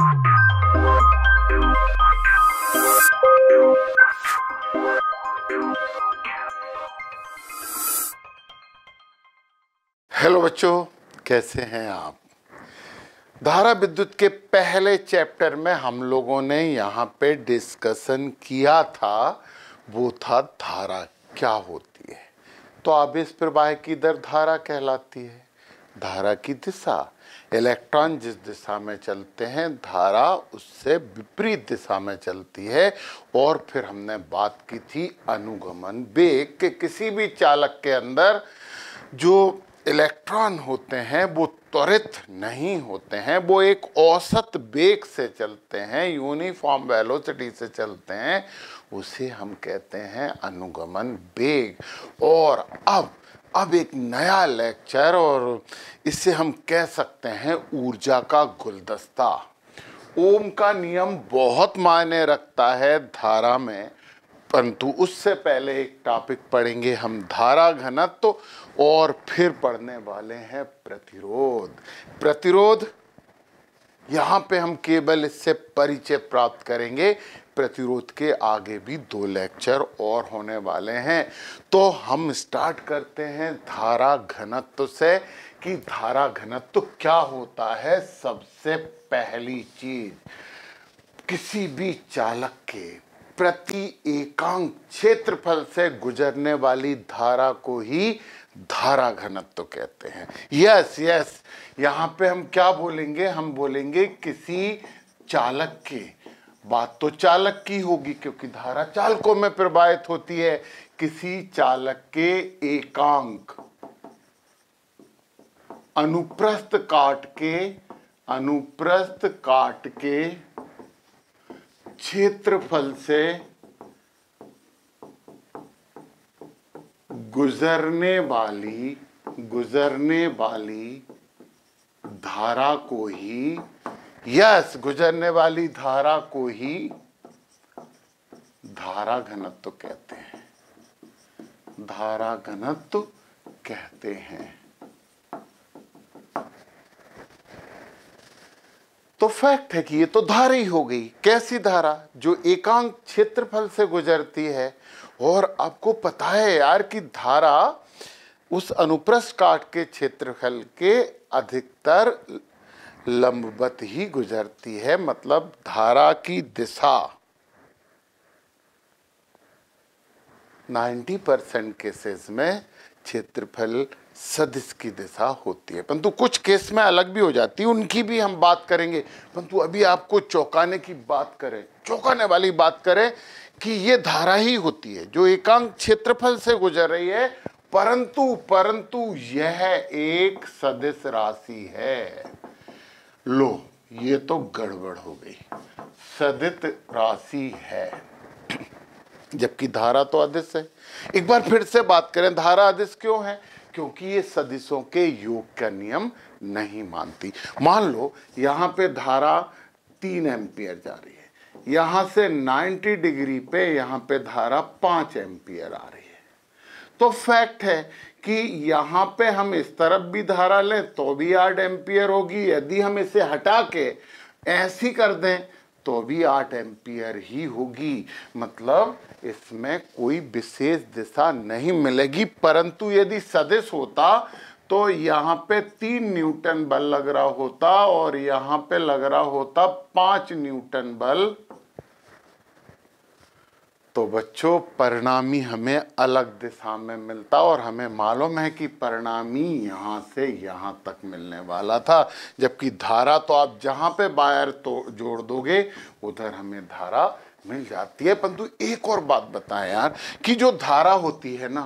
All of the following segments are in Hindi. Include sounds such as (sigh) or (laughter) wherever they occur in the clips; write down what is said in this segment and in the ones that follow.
हेलो बच्चों कैसे हैं आप धारा विद्युत के पहले चैप्टर में हम लोगों ने यहाँ पे डिस्कशन किया था वो था धारा क्या होती है तो इस प्रवाह की दर धारा कहलाती है धारा की दिशा इलेक्ट्रॉन जिस दिशा में चलते हैं धारा उससे विपरीत दिशा में चलती है और फिर हमने बात की थी अनुगमन बेग के किसी भी चालक के अंदर जो इलेक्ट्रॉन होते हैं वो त्वरित नहीं होते हैं वो एक औसत बेग से चलते हैं यूनिफॉर्म वेलोसिटी से चलते हैं उसे हम कहते हैं अनुगमन बेग और अब अब एक नया लेक्चर और इससे हम कह सकते हैं ऊर्जा का गुलदस्ता ओम का नियम बहुत मायने रखता है धारा में परंतु उससे पहले एक टॉपिक पढ़ेंगे हम धारा घनत्व और फिर पढ़ने वाले हैं प्रतिरोध प्रतिरोध यहाँ पे हम केवल इससे परिचय प्राप्त करेंगे प्रतिरोध के आगे भी दो लेक्चर और होने वाले हैं तो हम स्टार्ट करते हैं धारा घनत्व से कि धारा घनत्व क्या होता है सबसे पहली चीज किसी भी चालक के प्रति एकांक क्षेत्रफल से गुजरने वाली धारा को ही धारा घनत्व कहते हैं यस यस यहाँ पे हम क्या बोलेंगे हम बोलेंगे किसी चालक के बात तो चालक की होगी क्योंकि धारा चालकों में प्रवाहित होती है किसी चालक के एकांक अनुप्रस्थ काट के अनुप्रस्थ काट के क्षेत्रफल से गुजरने वाली गुजरने वाली धारा को ही यस गुजरने वाली धारा को ही धारा घनत्व कहते हैं धारा घनत्व कहते हैं तो फैक्ट है कि ये तो धारा ही हो गई कैसी धारा जो एकांक क्षेत्रफल से गुजरती है और आपको पता है यार कि धारा उस अनुप्रस्थ काट के क्षेत्रफल के अधिकतर लंबवत ही गुजरती है मतलब धारा की दिशा 90 परसेंट केसेस में क्षेत्रफल सदिश की दिशा होती है परंतु कुछ केस में अलग भी हो जाती है उनकी भी हम बात करेंगे परंतु अभी आपको चौंकाने की बात करें चौंकाने वाली बात करें कि ये धारा ही होती है जो एकांक क्षेत्रफल से गुजर रही है परंतु परंतु यह एक सदिश राशि है लो ये तो गड़बड़ हो गई सदित राशि है जबकि धारा तो अदिश है एक बार फिर से बात करें धारा अदिश क्यों है क्योंकि ये सदिशों के योग का नियम नहीं मानती मान लो यहां पे धारा तीन एम्पियर जा रही है यहां से 90 डिग्री पे यहां पे धारा पांच एम्पियर आ रही है तो फैक्ट है कि यहाँ पे हम इस तरफ भी धारा लें तो भी आठ एम्पियर होगी यदि हम इसे हटा के ऐसी कर दें तो भी आठ एम्पियर ही होगी मतलब इसमें कोई विशेष दिशा नहीं मिलेगी परंतु यदि सदिश होता तो यहाँ पे तीन न्यूटन बल लग रहा होता और यहाँ पे लग रहा होता पाँच न्यूटन बल तो बच्चों परिणामी हमें अलग दिशा में मिलता और हमें मालूम है कि परिणामी यहाँ से यहाँ तक मिलने वाला था जबकि धारा तो आप जहाँ पे बायर तो जोड़ दोगे उधर हमें धारा मिल जाती है परंतु एक और बात बताएं यार कि जो धारा होती है ना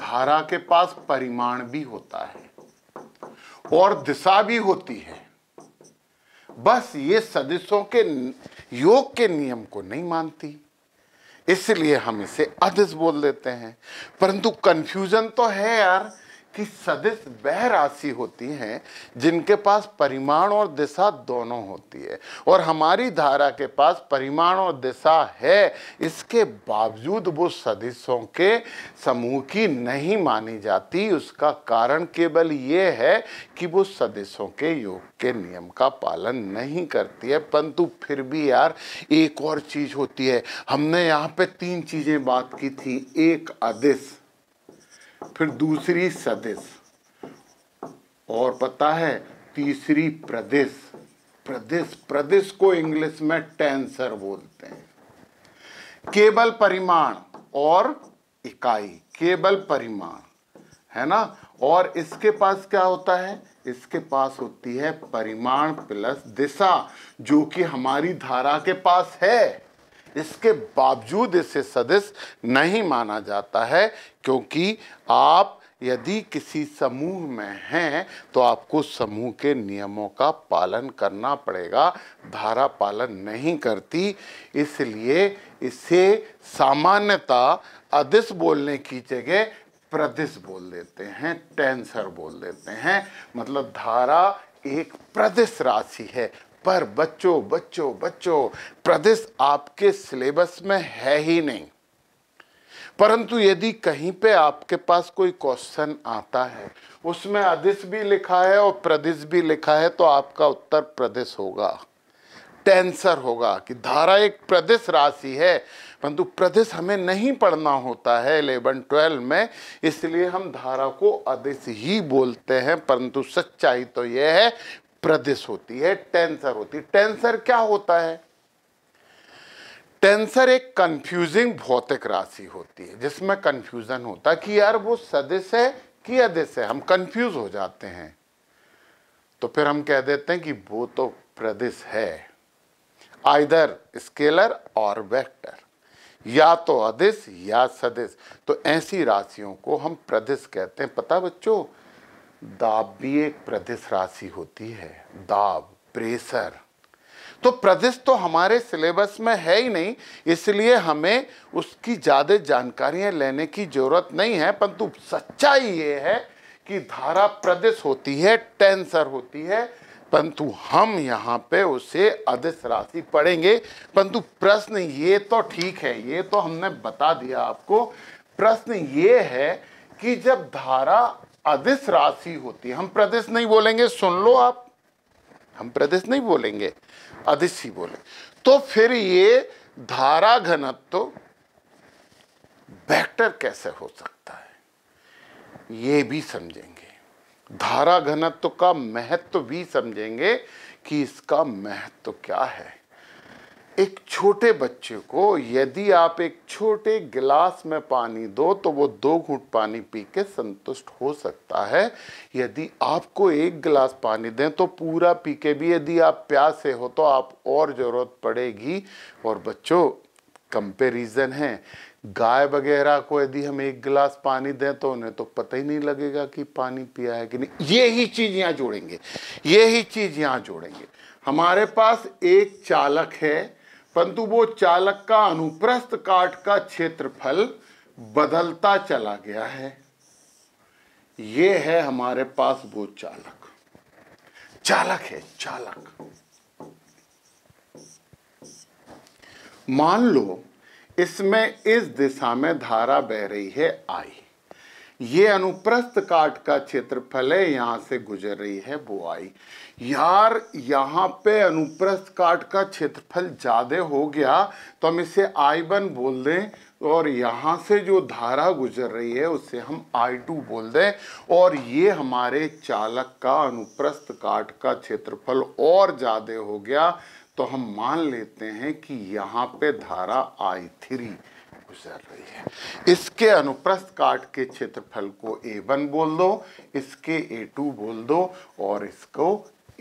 धारा के पास परिमाण भी होता है और दिशा भी होती है बस ये सदस्यों के योग के नियम को नहीं मानती इसलिए हम इसे अधिस बोल देते हैं परंतु कंफ्यूजन तो है यार कि सदिश वह राशि होती हैं जिनके पास परिमाण और दिशा दोनों होती है और हमारी धारा के पास परिमाण और दिशा है इसके बावजूद वो सदिशों के समूह की नहीं मानी जाती उसका कारण केवल ये है कि वो सदिशों के योग के नियम का पालन नहीं करती है परंतु फिर भी यार एक और चीज़ होती है हमने यहाँ पे तीन चीज़ें बात की थी एक अदिश फिर दूसरी सदिश और पता है तीसरी प्रदेश प्रदेश प्रदेश को इंग्लिश में टेंसर बोलते हैं केवल परिमाण और इकाई केवल परिमाण है ना और इसके पास क्या होता है इसके पास होती है परिमाण प्लस दिशा जो कि हमारी धारा के पास है इसके बावजूद इसे सदस्य नहीं माना जाता है क्योंकि आप यदि किसी समूह में हैं तो आपको समूह के नियमों का पालन करना पड़ेगा धारा पालन नहीं करती इसलिए इसे सामान्यता अदिश बोलने की जगह प्रदिश बोल देते हैं टेंसर बोल देते हैं मतलब धारा एक प्रदिश राशि है पर बच्चों बच्चों बच्चों प्रदेश आपके सिलेबस में है ही नहीं परंतु यदि कहीं पे आपके पास कोई क्वेश्चन आता है उसमें अधिस भी लिखा है और प्रदेश भी लिखा है तो आपका उत्तर प्रदेश होगा टेंसर होगा कि धारा एक प्रदेश राशि है परंतु प्रदेश हमें नहीं पढ़ना होता है इलेवन ट्वेल्व में इसलिए हम धारा को अधिस ही बोलते हैं परंतु सच्चाई तो यह है प्रदेश होती है टेंसर होती है टेंसर क्या होता है टेंसर एक कंफ्यूजिंग भौतिक राशि होती है जिसमें कंफ्यूजन होता है कि यार वो सदिश है कि अदिश है हम कंफ्यूज हो जाते हैं तो फिर हम कह देते हैं कि वो तो प्रदिश है आइदर स्केलर और वेक्टर या तो अदिश या सदिश तो ऐसी राशियों को हम प्रदिश कहते हैं पता बच्चों दाब भी एक प्रदेश राशि होती है दाब प्रेशर तो प्रदेश तो हमारे सिलेबस में है ही नहीं इसलिए हमें उसकी ज़्यादा जानकारियां लेने की ज़रूरत नहीं है परंतु सच्चाई ये है कि धारा प्रदेश होती है टेंसर होती है परंतु हम यहाँ पे उसे अदिश राशि पढ़ेंगे परंतु प्रश्न ये तो ठीक है ये तो हमने बता दिया आपको प्रश्न ये है कि जब धारा अधिस राशि होती है हम प्रदेश नहीं बोलेंगे सुन लो आप हम प्रदेश नहीं बोलेंगे अधिस ही बोले तो फिर ये धारा घनत्व बेटर कैसे हो सकता है ये भी समझेंगे धारा घनत्व का महत्व भी समझेंगे कि इसका महत्व क्या है एक छोटे बच्चे को यदि आप एक छोटे गिलास में पानी दो तो वो दो घूट पानी पी के संतुष्ट हो सकता है यदि आपको एक गिलास पानी दें तो पूरा पी के भी यदि आप प्यासे हो तो आप और ज़रूरत पड़ेगी और बच्चों कंपेरिजन है गाय वगैरह को यदि हम एक गिलास पानी दें तो उन्हें तो पता ही नहीं लगेगा कि पानी पिया है कि नहीं ये ही चीज़ यहाँ जोड़ेंगे ये ही चीज़ यहाँ जोड़ेंगे हमारे पास एक चालक है परंतु वो चालक का अनुप्रस्थ काट का क्षेत्रफल बदलता चला गया है ये है हमारे पास वो चालक चालक है चालक मान लो इसमें इस दिशा में धारा बह रही है आई ये अनुप्रस्थ काट का क्षेत्रफल है यहाँ से गुजर रही है बुआई यार यहाँ पे अनुप्रस्थ काट का क्षेत्रफल ज़्यादा हो गया तो हम इसे आई वन बोल दें और यहाँ से जो धारा गुजर रही है उसे हम आई टू बोल दें और ये हमारे चालक का अनुप्रस्थ काट का क्षेत्रफल और ज़्यादा हो गया तो हम मान लेते हैं कि यहाँ पे धारा आई थ्री गुजर रही है इसके अनुप्रस्थ काट के क्षेत्रफल को ए वन बोल दो इसके ए टू बोल दो और इसको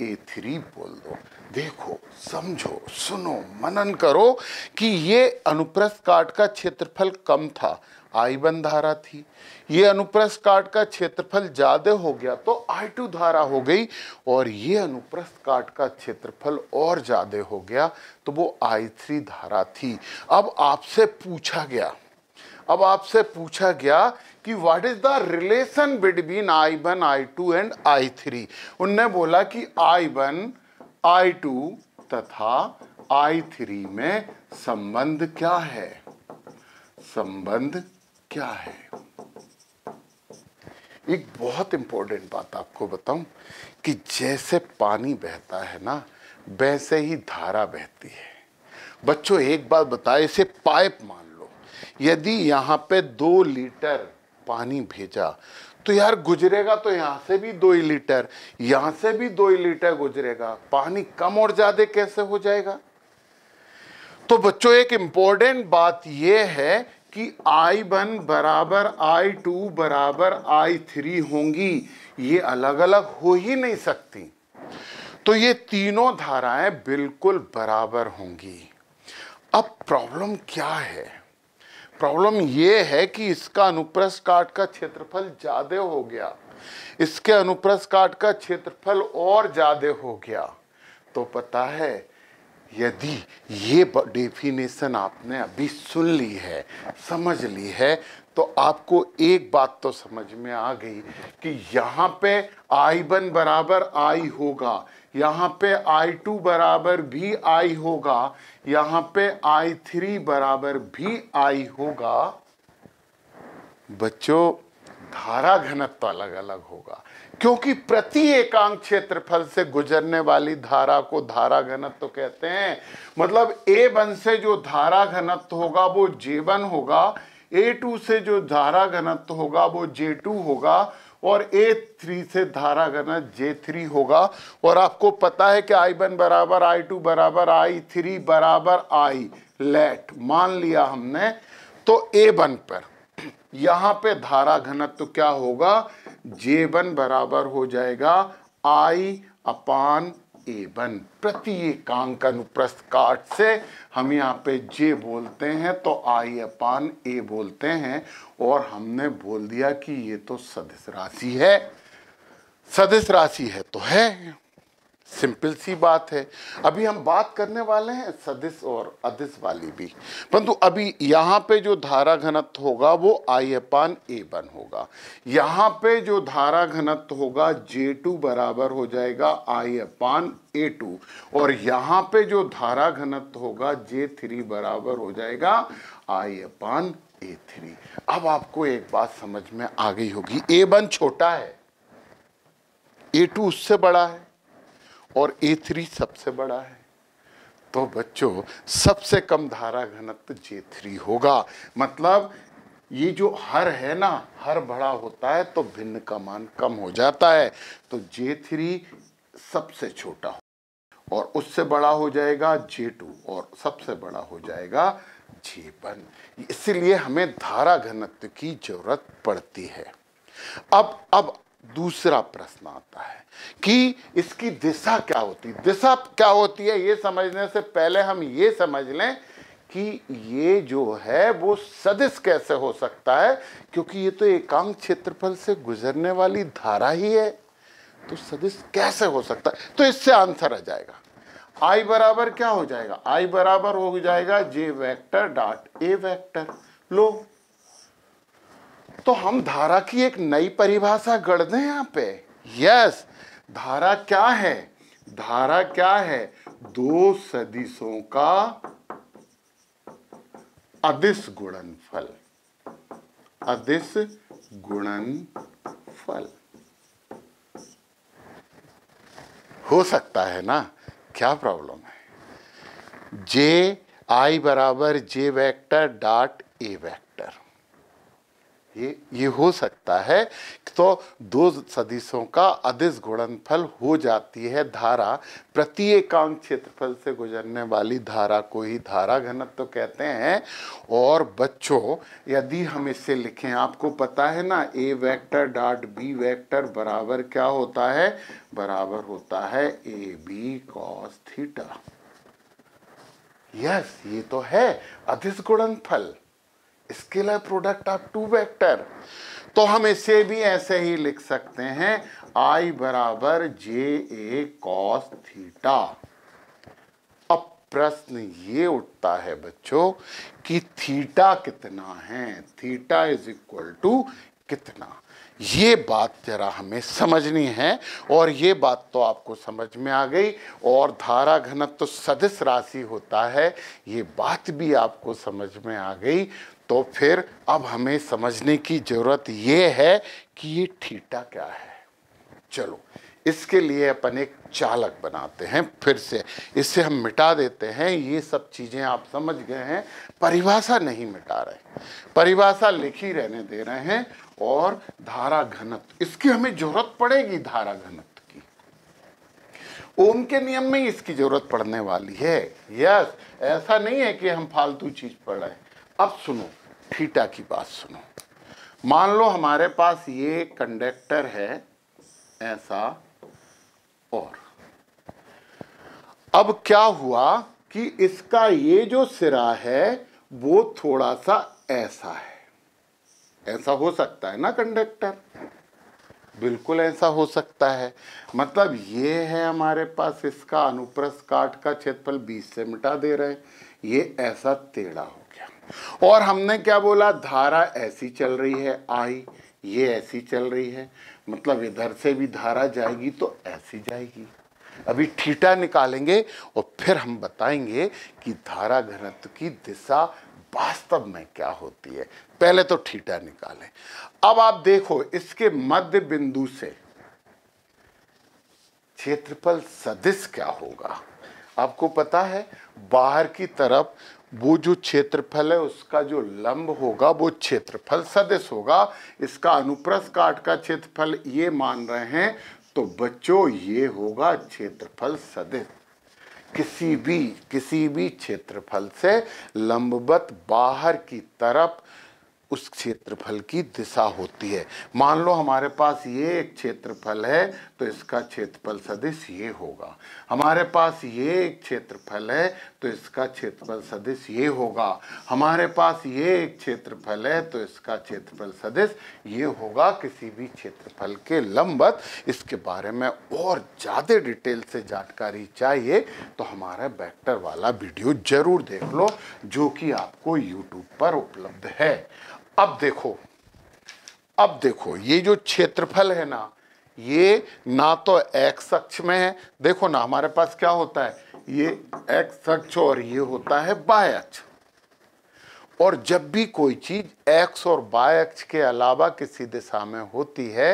ए थ्री बोल दो देखो समझो सुनो मनन करो कि ये अनुप्रस्थ काट का क्षेत्रफल कम था आई वन धारा थी ये अनुप्रस्थ काट का क्षेत्रफल ज्यादा हो गया तो आई टू धारा हो गई और ये अनुप्रस्थ काट का क्षेत्रफल और ज्यादा हो गया तो वो आई थ्री धारा थी अब आपसे पूछा गया अब आपसे पूछा गया कि what is the relation between I one I two and I three उनने बोला कि आई वन आई टू तथा आई थ्री में संबंध क्या है संबंध क्या है एक बहुत इंपॉर्टेंट बात आपको बताऊं कि जैसे पानी बहता है ना वैसे ही धारा बहती है बच्चों एक बात बताए इसे पाइप मान लो यदि यहां पे दो लीटर पानी भेजा तो यार गुजरेगा तो यहां से भी दो ही लीटर यहां से भी दो ही लीटर गुजरेगा पानी कम और ज़्यादा कैसे हो जाएगा तो बच्चों एक इंपॉर्टेंट बात यह है कि आई वन बराबर आई टू बराबर आई थ्री होंगी ये अलग अलग हो ही नहीं सकती तो ये तीनों धाराएं बिल्कुल बराबर होंगी अब प्रॉब्लम क्या है प्रॉब्लम ये है कि इसका अनुप्रस्थ काट का क्षेत्रफल ज़्यादा हो गया इसके अनुप्रस्थ काट का क्षेत्रफल और ज़्यादा हो गया तो पता है यदि ये डेफिनेशन आपने अभी सुन ली है समझ ली है तो आपको एक बात तो समझ में आ गई कि यहाँ पे आई वन बराबर आई होगा यहाँ पे आई टू बराबर भी आई होगा यहाँ पे आई थ्री बराबर भी आई होगा बच्चों धारा घनत्व अलग अलग होगा क्योंकि प्रति एकांक क्षेत्रफल से गुजरने वाली धारा को धारा घनत्व तो कहते हैं मतलब ए वन से जो धारा घनत्व होगा वो जे वन होगा ए टू से जो धारा घनत्व होगा वो जे टू होगा और ए थ्री से धारा घनत्व जे थ्री होगा और आपको पता है कि आई वन बराबर आई टू बराबर आई थ्री बराबर आई लेट मान लिया हमने तो ए वन पर यहाँ पे धारा घनत्व तो क्या होगा जे वन बराबर हो जाएगा आई अपान ए वन प्रति एकांक अनुप्रस्थ काट से हम यहाँ पे जे बोलते हैं तो आई अपान ए बोलते हैं और हमने बोल दिया कि ये तो सदस्य राशि है सदस्य राशि है तो है सिंपल सी बात है अभी हम बात करने वाले हैं सदिश और अधिस वाली भी परंतु अभी यहाँ पे जो धारा घनत्व होगा वो आई अपान ए बन होगा यहाँ पे जो धारा घनत्व होगा जे टू बराबर हो जाएगा आई अपान ए टू और यहाँ पे जो धारा घनत्व होगा जे थ्री बराबर हो जाएगा आई अपान ए थ्री अब आपको एक बात समझ में आ गई होगी ए बन छोटा है ए टू उससे बड़ा है और ए थ्री सबसे बड़ा है तो बच्चों सबसे कम धारा घनत्व जे थ्री होगा मतलब ये जो हर है ना हर बड़ा होता है तो भिन्न का मान कम हो जाता है तो जे थ्री सबसे छोटा हो और उससे बड़ा हो जाएगा जे टू और सबसे बड़ा हो जाएगा जे वन इसलिए हमें धारा घनत्व की जरूरत पड़ती है अब अब दूसरा प्रश्न आता है कि इसकी दिशा क्या होती है दिशा क्या होती है ये समझने से पहले हम ये समझ लें कि ये जो है वो सदिश कैसे हो सकता है क्योंकि ये तो एकांक क्षेत्रफल से गुजरने वाली धारा ही है तो सदिश कैसे हो सकता है तो इससे आंसर आ जाएगा आई बराबर क्या हो जाएगा आई बराबर हो जाएगा J vector dot A vector लो तो हम धारा की एक नई परिभाषा गढ़ दें यहाँ पे यस धारा क्या है धारा क्या है दो सदिशों का अदिश गुणनफल अदिश गुणनफल हो सकता है ना क्या प्रॉब्लम है जे आई बराबर J vector dot A vector ये ये हो सकता है तो दो सदिशों का अधिस गुणनफल हो जाती है धारा प्रत्येकांक क्षेत्रफल से गुजरने वाली धारा को ही धारा घनत्व तो कहते हैं और बच्चों यदि हम इसे लिखें आपको पता है ना A vector dot B vector बराबर क्या होता है बराबर होता है A B cos theta yes ये तो है अधिस गुणनफल फल scalar product of two vector तो हम इसे भी ऐसे ही लिख सकते हैं आई बराबर जे ए कॉस थीटा अब प्रश्न ये उठता है बच्चों कि थीटा कितना है थीटा इज इक्वल टू कितना ये बात जरा हमें समझनी है और ये बात तो आपको समझ में आ गई और धारा घनत्व तो सदिश राशि होता है ये बात भी आपको समझ में आ गई तो फिर अब हमें समझने की ज़रूरत ये है कि ये ठीटा क्या है चलो इसके लिए अपन एक चालक बनाते हैं फिर से इससे हम मिटा देते हैं ये सब चीज़ें आप समझ गए हैं परिभाषा नहीं मिटा रहे परिभाषा लिखी रहने दे रहे हैं और धारा घनत्व इसकी हमें जरूरत पड़ेगी धारा घनत्व की ओम के नियम में इसकी जरूरत पड़ने वाली है यस ऐसा नहीं है कि हम फालतू चीज़ पढ़ रहे हैं अब सुनो थीटा की बात सुनो मान लो हमारे पास ये कंडक्टर है ऐसा और अब क्या हुआ कि इसका ये जो सिरा है वो थोड़ा सा ऐसा है ऐसा हो सकता है ना कंडक्टर बिल्कुल ऐसा हो सकता है मतलब ये है हमारे पास इसका अनुप्रस्थ काट का क्षेत्रफल 20 से मिटा दे रहे हैं ये ऐसा टेढ़ा हो और हमने क्या बोला धारा ऐसी चल रही है आई ये ऐसी चल रही है मतलब इधर से भी धारा जाएगी तो ऐसी जाएगी अभी ठीटा निकालेंगे और फिर हम बताएंगे कि धारा घनत्व की दिशा वास्तव में क्या होती है पहले तो ठीटा निकालें अब आप देखो इसके मध्य बिंदु से क्षेत्रफल सदिश क्या होगा आपको पता है बाहर की तरफ वो जो क्षेत्रफल है उसका जो लंब होगा वो क्षेत्रफल सदस्य होगा इसका अनुप्रस्थ काट का क्षेत्रफल ये मान रहे हैं तो बच्चों ये होगा क्षेत्रफल सदिश किसी भी किसी भी क्षेत्रफल से लंबवत बाहर की तरफ उस क्षेत्रफल की दिशा होती है मान लो हमारे पास ये एक क्षेत्रफल है तो इसका क्षेत्रफल सदिश ये होगा हमारे पास ये एक क्षेत्रफल है तो इसका क्षेत्रफल सदिश ये होगा हमारे पास ये एक क्षेत्रफल है तो इसका क्षेत्रफल सदिश ये होगा किसी भी क्षेत्रफल के लंबत इसके बारे में और ज़्यादा डिटेल से जानकारी चाहिए तो हमारा बैक्टर वाला वीडियो ज़रूर देख लो जो कि आपको यूट्यूब पर उपलब्ध है अब देखो अब देखो ये जो क्षेत्रफल है ना ये ना तो एक्स अक्ष में है देखो ना हमारे पास क्या होता है ये एक्स अक्ष और ये होता है बाय अक्ष और जब भी कोई चीज एक्स और बाय अक्ष के अलावा किसी दिशा में होती है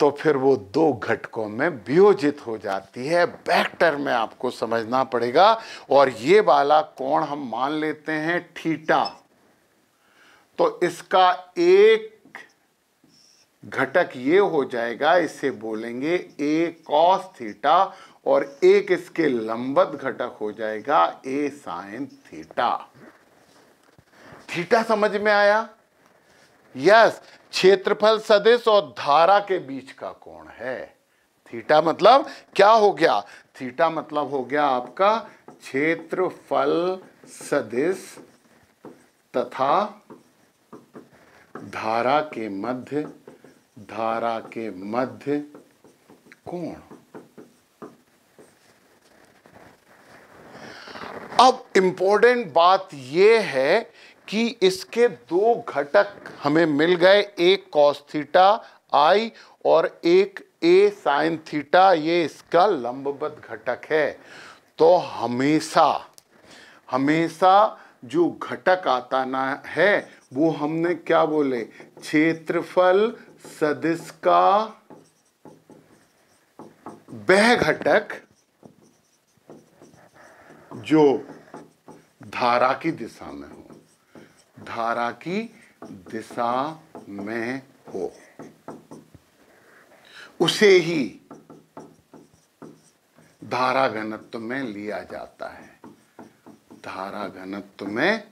तो फिर वो दो घटकों में वियोजित हो जाती है बैक्टर में आपको समझना पड़ेगा और ये वाला कोण हम मान लेते हैं ठीटा तो इसका एक घटक ये हो जाएगा इसे बोलेंगे ए कॉस थीटा और एक इसके लंबत घटक हो जाएगा ए साइन थीटा थीटा समझ में आया यस क्षेत्रफल सदिश और धारा के बीच का कोण है थीटा मतलब क्या हो गया थीटा मतलब हो गया आपका क्षेत्रफल सदिश तथा धारा के मध्य धारा के मध्य कोण अब इंपॉर्टेंट बात यह है कि इसके दो घटक हमें मिल गए एक कॉस थीटा आई और एक ए साइन थीटा ये इसका लंबवत घटक है तो हमेशा हमेशा जो घटक आता ना है वो हमने क्या बोले क्षेत्रफल सदिश का वह घटक जो धारा की दिशा में हो धारा की दिशा में हो उसे ही धारा घनत्व में लिया जाता है धारा घनत्व में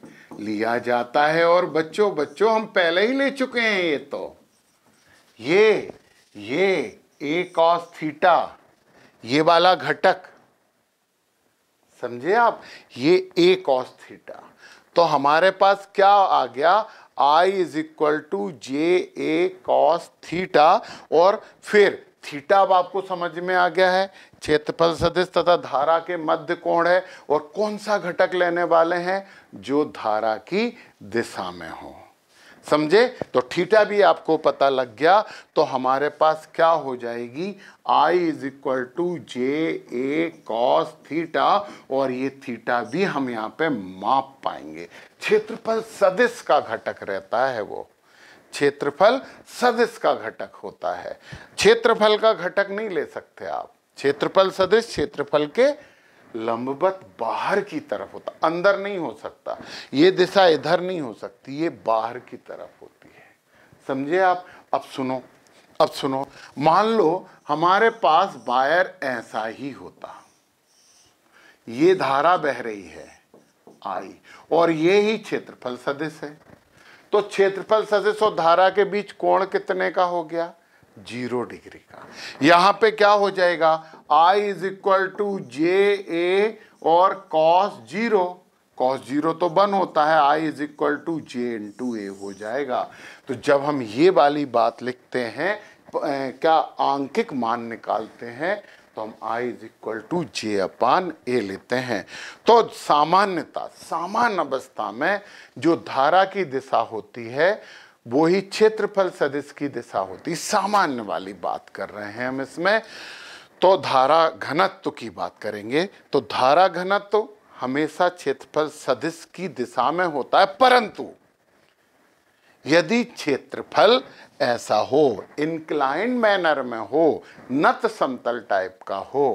लिया जाता है और बच्चों बच्चों हम पहले ही ले चुके हैं ये तो ये ये ए कॉस थीटा ये वाला घटक समझे आप ये ए कॉस थीटा तो हमारे पास क्या आ गया I is equal to J A cos theta और फिर थीटा अब आपको समझ में आ गया है क्षेत्रफल सदिश तथा धारा के मध्य कोण है और कौन सा घटक लेने वाले हैं जो धारा की दिशा में हो समझे तो थीटा भी आपको पता लग गया तो हमारे पास क्या हो जाएगी I is equal to J A cos theta और ये थीटा भी हम यहाँ पे माप पाएंगे क्षेत्रफल सदिश का घटक रहता है वो क्षेत्रफल सदिश का घटक होता है क्षेत्रफल का घटक नहीं ले सकते आप क्षेत्रफल सदिश क्षेत्रफल के लंबवत बाहर की तरफ होता अंदर नहीं हो सकता ये दिशा इधर नहीं हो सकती ये बाहर की तरफ होती है समझे आप अब सुनो अब सुनो मान लो हमारे पास वायर ऐसा ही होता ये धारा बह रही है आई और ये ही क्षेत्रफल सदिश है तो क्षेत्रफल सदिश और धारा के बीच कोण कितने का हो गया जीरो डिग्री का यहां पे क्या हो जाएगा I is equal to J A और कॉस जीरो कॉस जीरो तो वन होता है I is equal to J into A हो जाएगा तो जब हम ये वाली बात लिखते हैं क्या आंकिक मान निकालते हैं तो हम I is equal to J upon A लेते हैं तो सामान्यता सामान्य अवस्था में जो धारा की दिशा होती है वो ही क्षेत्रफल सदिश की दिशा होती सामान्य वाली बात कर रहे हैं हम इसमें तो धारा घनत्व की बात करेंगे तो धारा घनत्व हमेशा क्षेत्रफल सदिश की दिशा में होता है परंतु यदि क्षेत्रफल ऐसा हो इनक्लाइन मैनर में हो नत समतल टाइप का हो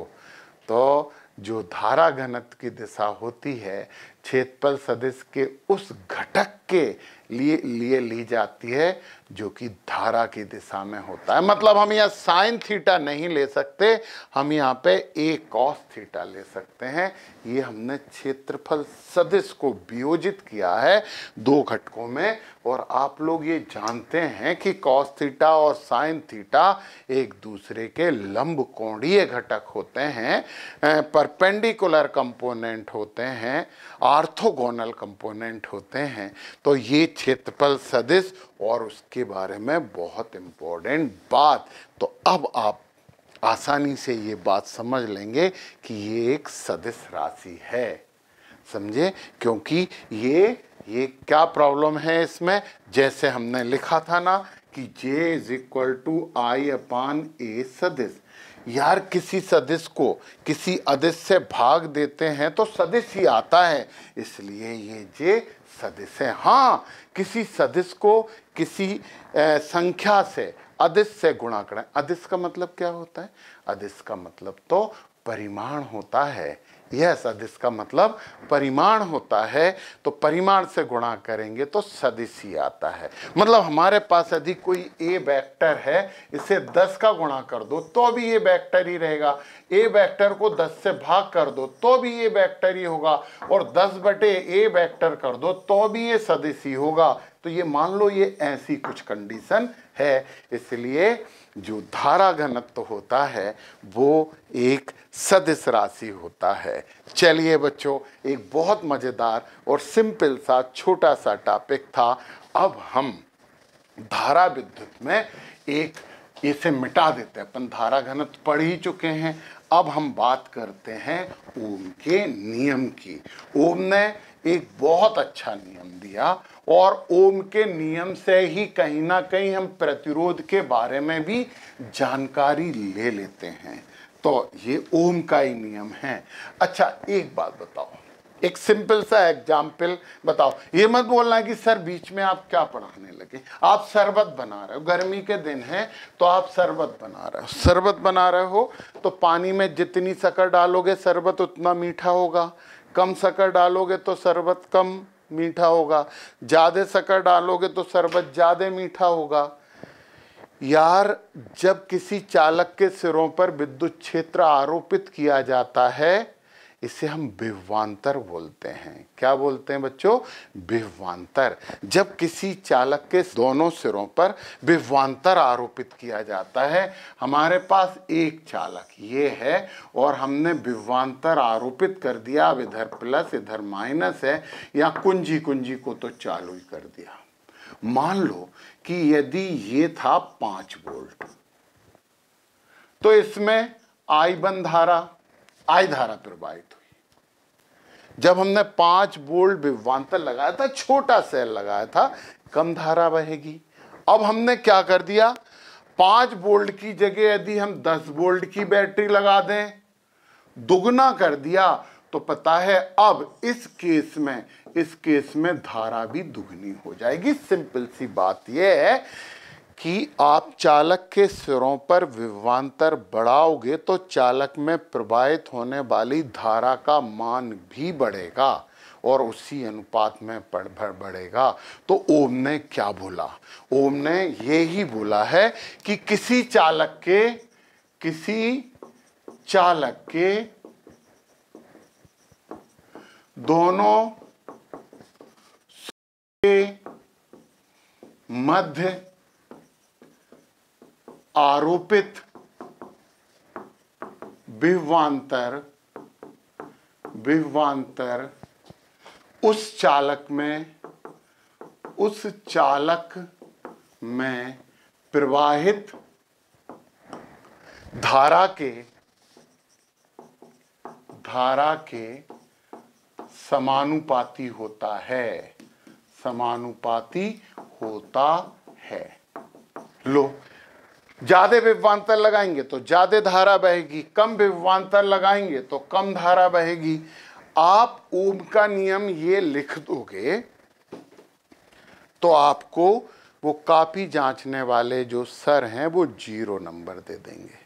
तो जो धारा घनत्व की दिशा होती है क्षेत्रफल सदिश के उस घटक के लिए लिए ली जाती है जो कि धारा की दिशा में होता है मतलब हम यहाँ साइन थीटा नहीं ले सकते हम यहाँ पे ए कॉस थीटा ले सकते हैं ये हमने क्षेत्रफल सदिश को वियोजित किया है दो घटकों में और आप लोग ये जानते हैं कि कॉस थीटा और साइन थीटा एक दूसरे के लंब कोणीय घटक होते हैं परपेंडिकुलर कंपोनेंट होते हैं आर्थोगोनल कंपोनेंट होते हैं तो ये क्षेत्रफल सदिश और उसके बारे में बहुत इम्पोर्टेंट बात तो अब आप आसानी से ये बात समझ लेंगे कि ये एक सदस्य राशि है समझे क्योंकि ये ये क्या प्रॉब्लम है इसमें जैसे हमने लिखा था ना कि J is equal to I upon A सदस्य यार किसी सदिश को किसी अदिश से भाग देते हैं तो सदिश ही आता है इसलिए ये जे सदिश है हाँ किसी सदिश को किसी ए, संख्या से अदिश से गुणा करें अदिश का मतलब क्या होता है अदिश का मतलब तो परिमाण होता है यह सदिश का मतलब परिमाण होता है तो परिमाण से गुणा करेंगे तो सदिश ही आता है मतलब हमारे पास यदि कोई ए वेक्टर है इसे 10 का गुणा कर दो तो भी ये वेक्टर ही रहेगा ए वेक्टर को 10 से भाग कर दो तो भी ये वेक्टर ही होगा और 10 बटे ए वेक्टर कर दो तो भी ये सदिश ही होगा तो ये मान लो ये ऐसी कुछ कंडीशन है इसलिए जो धारा घनत्व होता है वो एक सदिश राशि होता है चलिए बच्चों एक बहुत मज़ेदार और सिंपल सा छोटा सा टॉपिक था अब हम धारा विद्युत में एक इसे मिटा देते हैं अपन धारा घनत्व पढ़ ही चुके हैं अब हम बात करते हैं ओम के नियम की ओम ने एक बहुत अच्छा नियम दिया और ओम के नियम से ही कहीं ना कहीं हम प्रतिरोध के बारे में भी जानकारी ले लेते हैं तो ये ओम का ही नियम है अच्छा एक बात बताओ एक सिंपल सा एग्जाम्पल बताओ ये मत बोलना कि सर बीच में आप क्या पढ़ाने लगे आप शरबत बना रहे हो गर्मी के दिन है तो आप शरबत बना रहे हो शरबत बना रहे हो तो पानी में जितनी शकर डालोगे शरबत उतना मीठा होगा कम शकर डालोगे तो शरबत कम मीठा होगा ज़्यादा शक्कर डालोगे तो शरबत ज़्यादा मीठा होगा यार जब किसी चालक के सिरों पर विद्युत क्षेत्र आरोपित किया जाता है इसे हम विवान्तर बोलते हैं क्या बोलते हैं बच्चों विवान्तर जब किसी चालक के दोनों सिरों पर विवान्तर आरोपित किया जाता है हमारे पास एक चालक ये है और हमने विवान्तर आरोपित कर दिया अब इधर प्लस इधर माइनस है या कुंजी कुंजी को तो चालू ही कर दिया मान लो कि यदि ये था पांच वोल्ट तो इसमें आई धारा आई धारा प्रवाहित हुई जब हमने पांच बोल्ट विवांतर लगाया था छोटा सेल लगाया था कम धारा बहेगी अब हमने क्या कर दिया पांच बोल्ट की जगह यदि हम दस बोल्ट की बैटरी लगा दें दुगना कर दिया तो पता है अब इस केस में इस केस में धारा भी दुगनी हो जाएगी सिंपल सी बात यह है कि आप चालक के सिरों पर विवांतर बढ़ाओगे तो चालक में प्रवाहित होने वाली धारा का मान भी बढ़ेगा और उसी अनुपात में बढ़ेगा तो ओम ने क्या बोला ओम ने ये ही बोला है कि किसी चालक के किसी चालक के दोनों के मध्य आरोपित विवान्तर विवान्तर उस चालक में उस चालक में प्रवाहित धारा के धारा के समानुपाती होता है समानुपाती होता है लो ज़्यादा विवांतर लगाएंगे तो ज़्यादा धारा बहेगी कम विवांतर लगाएंगे तो कम धारा बहेगी आप ओम का नियम ये लिख दोगे तो आपको वो कापी जांचने वाले जो सर हैं वो जीरो नंबर दे देंगे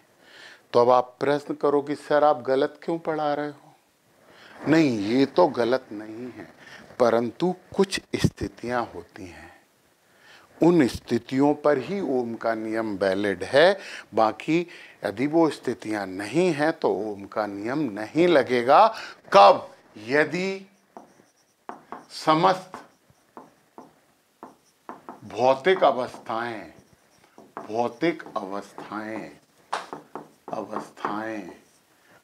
तो अब आप प्रश्न करो कि सर आप गलत क्यों पढ़ा रहे हो नहीं ये तो गलत नहीं है परंतु कुछ स्थितियां होती हैं उन स्थितियों पर ही ओम का नियम वैलिड है बाकी यदि वो स्थितियां नहीं हैं तो ओम का नियम नहीं लगेगा कब यदि समस्त भौतिक अवस्थाएं भौतिक अवस्थाएं अवस्थाएं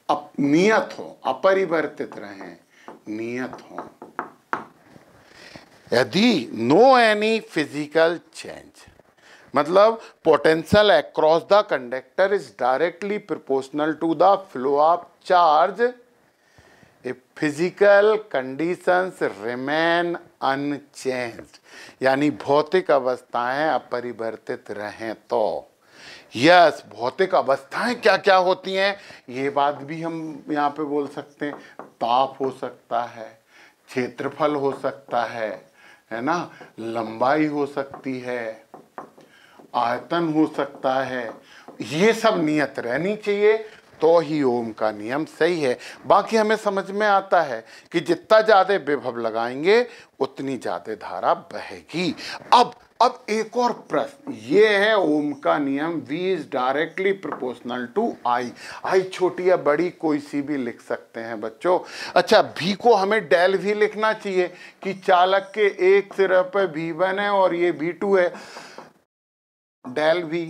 अप नियत हो अपरिवर्तित रहें नियत हों यदि नो एनी फिजिकल चेंज मतलब potential across the conductor is directly proportional to the flow of charge a physical conditions remain unchanged यानी भौतिक अवस्थाएं अपरिवर्तित रहें तो यस yes, भौतिक अवस्थाएं क्या क्या होती हैं ये बात भी हम यहाँ पे बोल सकते हैं ताप हो सकता है क्षेत्रफल हो सकता है है ना लंबाई हो सकती है आयतन हो सकता है ये सब नियत रहनी चाहिए तो ही ओम का नियम सही है बाकी हमें समझ में आता है कि जितना ज़्यादा विभव लगाएंगे उतनी ज़्यादा धारा बहेगी अब अब एक और प्रश्न ये है ओम का नियम V is directly proportional to I I छोटी या बड़ी कोई सी भी लिख सकते हैं बच्चों अच्छा V को हमें डेल V लिखना चाहिए कि चालक के एक सिर पर V1 वन है और ये V2 टू है डेल V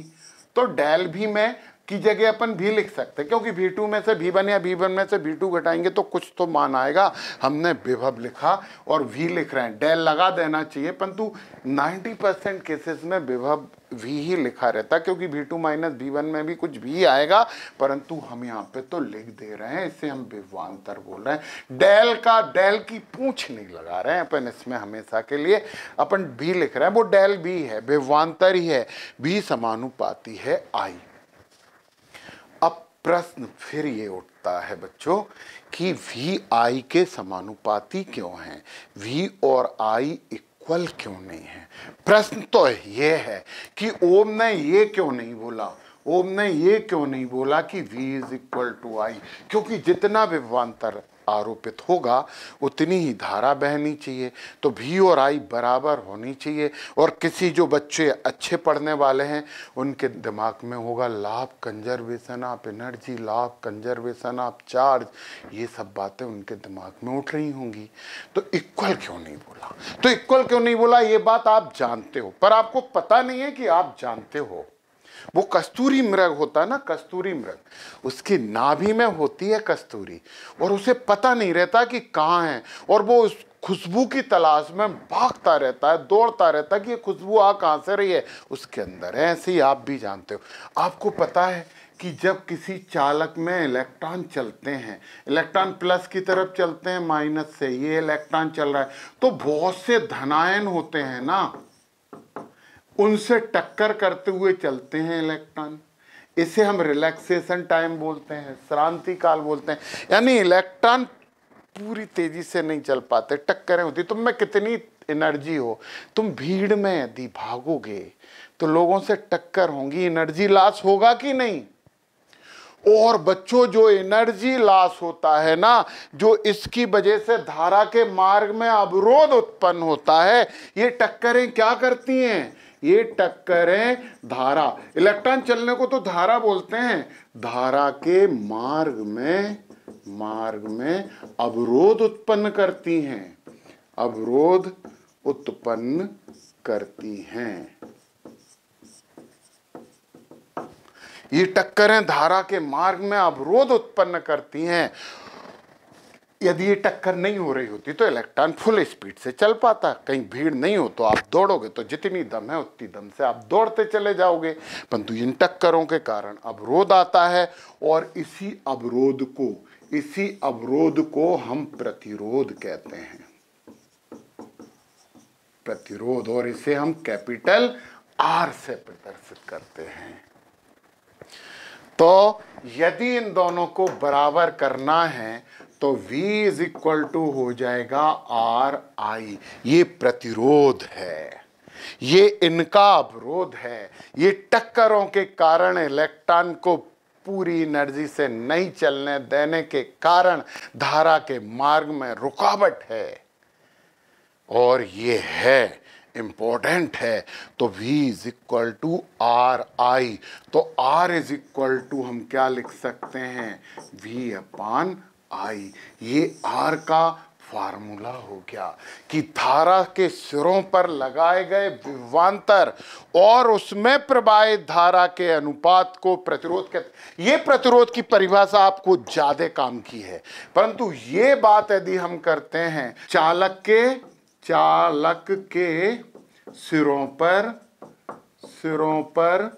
तो डेल V में की जगह अपन भी लिख सकते हैं क्योंकि भी टू में से भी वन या भी वन में से भी टू घटाएंगे तो कुछ तो मान आएगा हमने विभव लिखा और वी लिख रहे हैं डेल लगा देना चाहिए परंतु 90 परसेंट केसेस में विभव वी ही लिखा रहता क्योंकि भी टू माइनस भी वन में भी कुछ भी आएगा परंतु हम यहाँ पे तो लिख दे रहे हैं इससे हम विवांतर बोल रहे हैं डेल का डेल की पूछ नहीं लगा रहे हैं अपन इसमें हमेशा के लिए अपन भी लिख रहे हैं वो डेल भी है विवांतर ही है भी समानुपाती है आई प्रश्न फिर ये उठता है बच्चों कि वी आई के समानुपाती क्यों हैं वी और आई इक्वल क्यों नहीं है प्रश्न तो ये है कि ओम ने ये क्यों नहीं बोला ओम ने ये क्यों नहीं बोला कि V is equal to I क्योंकि जितना विभवान्तर आरोपित होगा उतनी ही धारा बहनी चाहिए तो भी और आई बराबर होनी चाहिए और किसी जो बच्चे अच्छे पढ़ने वाले हैं उनके दिमाग में होगा लाभ कंजर्वेशन ऑफ एनर्जी लाभ कंजर्वेशन ऑफ चार्ज ये सब बातें उनके दिमाग में उठ रही होंगी तो इक्वल क्यों नहीं बोला तो इक्वल क्यों नहीं बोला ये बात आप जानते हो पर आपको पता नहीं है कि आप जानते हो वो कस्तूरी मृग होता है ना कस्तूरी मृग उसकी नाभि में होती है कस्तूरी और उसे पता नहीं रहता कि कहाँ है और वो उस खुशबू की तलाश में भागता रहता है दौड़ता रहता है कि ये खुशबू आ कहाँ से रही है उसके अंदर है ऐसे ही आप भी जानते हो आपको पता है कि जब किसी चालक में इलेक्ट्रॉन चलते हैं इलेक्ट्रॉन प्लस की तरफ चलते हैं माइनस से ये इलेक्ट्रॉन चल रहा है तो बहुत से धनायन होते हैं ना उनसे टक्कर करते हुए चलते हैं इलेक्ट्रॉन इसे हम रिलैक्सेशन टाइम बोलते हैं श्रांति काल बोलते हैं यानी इलेक्ट्रॉन पूरी तेजी से नहीं चल पाते टक्करें होती तुम में कितनी एनर्जी हो तुम भीड़ में यदि भागोगे तो लोगों से टक्कर होंगी एनर्जी लॉस होगा कि नहीं और बच्चों जो एनर्जी लॉस होता है ना जो इसकी वजह से धारा के मार्ग में अवरोध उत्पन्न होता है ये टक्करें क्या करती हैं ये टक्कर है धारा इलेक्ट्रॉन चलने को तो धारा बोलते हैं धारा के मार्ग में मार्ग में अवरोध उत्पन्न करती हैं अवरोध उत्पन्न करती हैं ये टक्करें धारा के मार्ग में अवरोध उत्पन्न करती हैं यदि ये टक्कर नहीं हो रही होती तो इलेक्ट्रॉन फुल स्पीड से चल पाता कहीं भीड़ नहीं हो तो आप दौड़ोगे तो जितनी दम है उतनी दम से आप दौड़ते चले जाओगे परंतु इन टक्करों के कारण अवरोध आता है और इसी अवरोध को इसी अवरोध को हम प्रतिरोध कहते हैं प्रतिरोध और इसे हम कैपिटल आर से प्रदर्शित करते हैं तो यदि इन दोनों को बराबर करना है तो V इज इक्वल टू हो जाएगा आर आई ये प्रतिरोध है ये इनका अवरोध है ये टक्करों के कारण इलेक्ट्रॉन को पूरी एनर्जी से नहीं चलने देने के कारण धारा के मार्ग में रुकावट है और ये है इंपॉर्टेंट है तो V is equal to R I तो R इज इक्वल टू हम क्या लिख सकते हैं V अपान आई ये आर का फार्मूला हो गया कि धारा के सिरों पर लगाए गए विवांतर और उसमें प्रवाहित धारा के अनुपात को प्रतिरोध कहते ये प्रतिरोध की परिभाषा आपको ज्यादा काम की है परंतु ये बात यदि हम करते हैं चालक के चालक के सिरों पर सिरों पर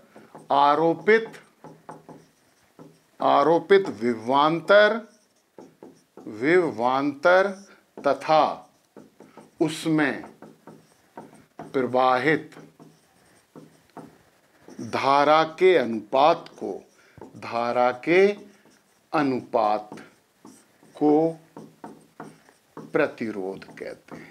आरोपित आरोपित विवांतर विवांतर तथा उसमें प्रवाहित धारा के अनुपात को धारा के अनुपात को प्रतिरोध कहते हैं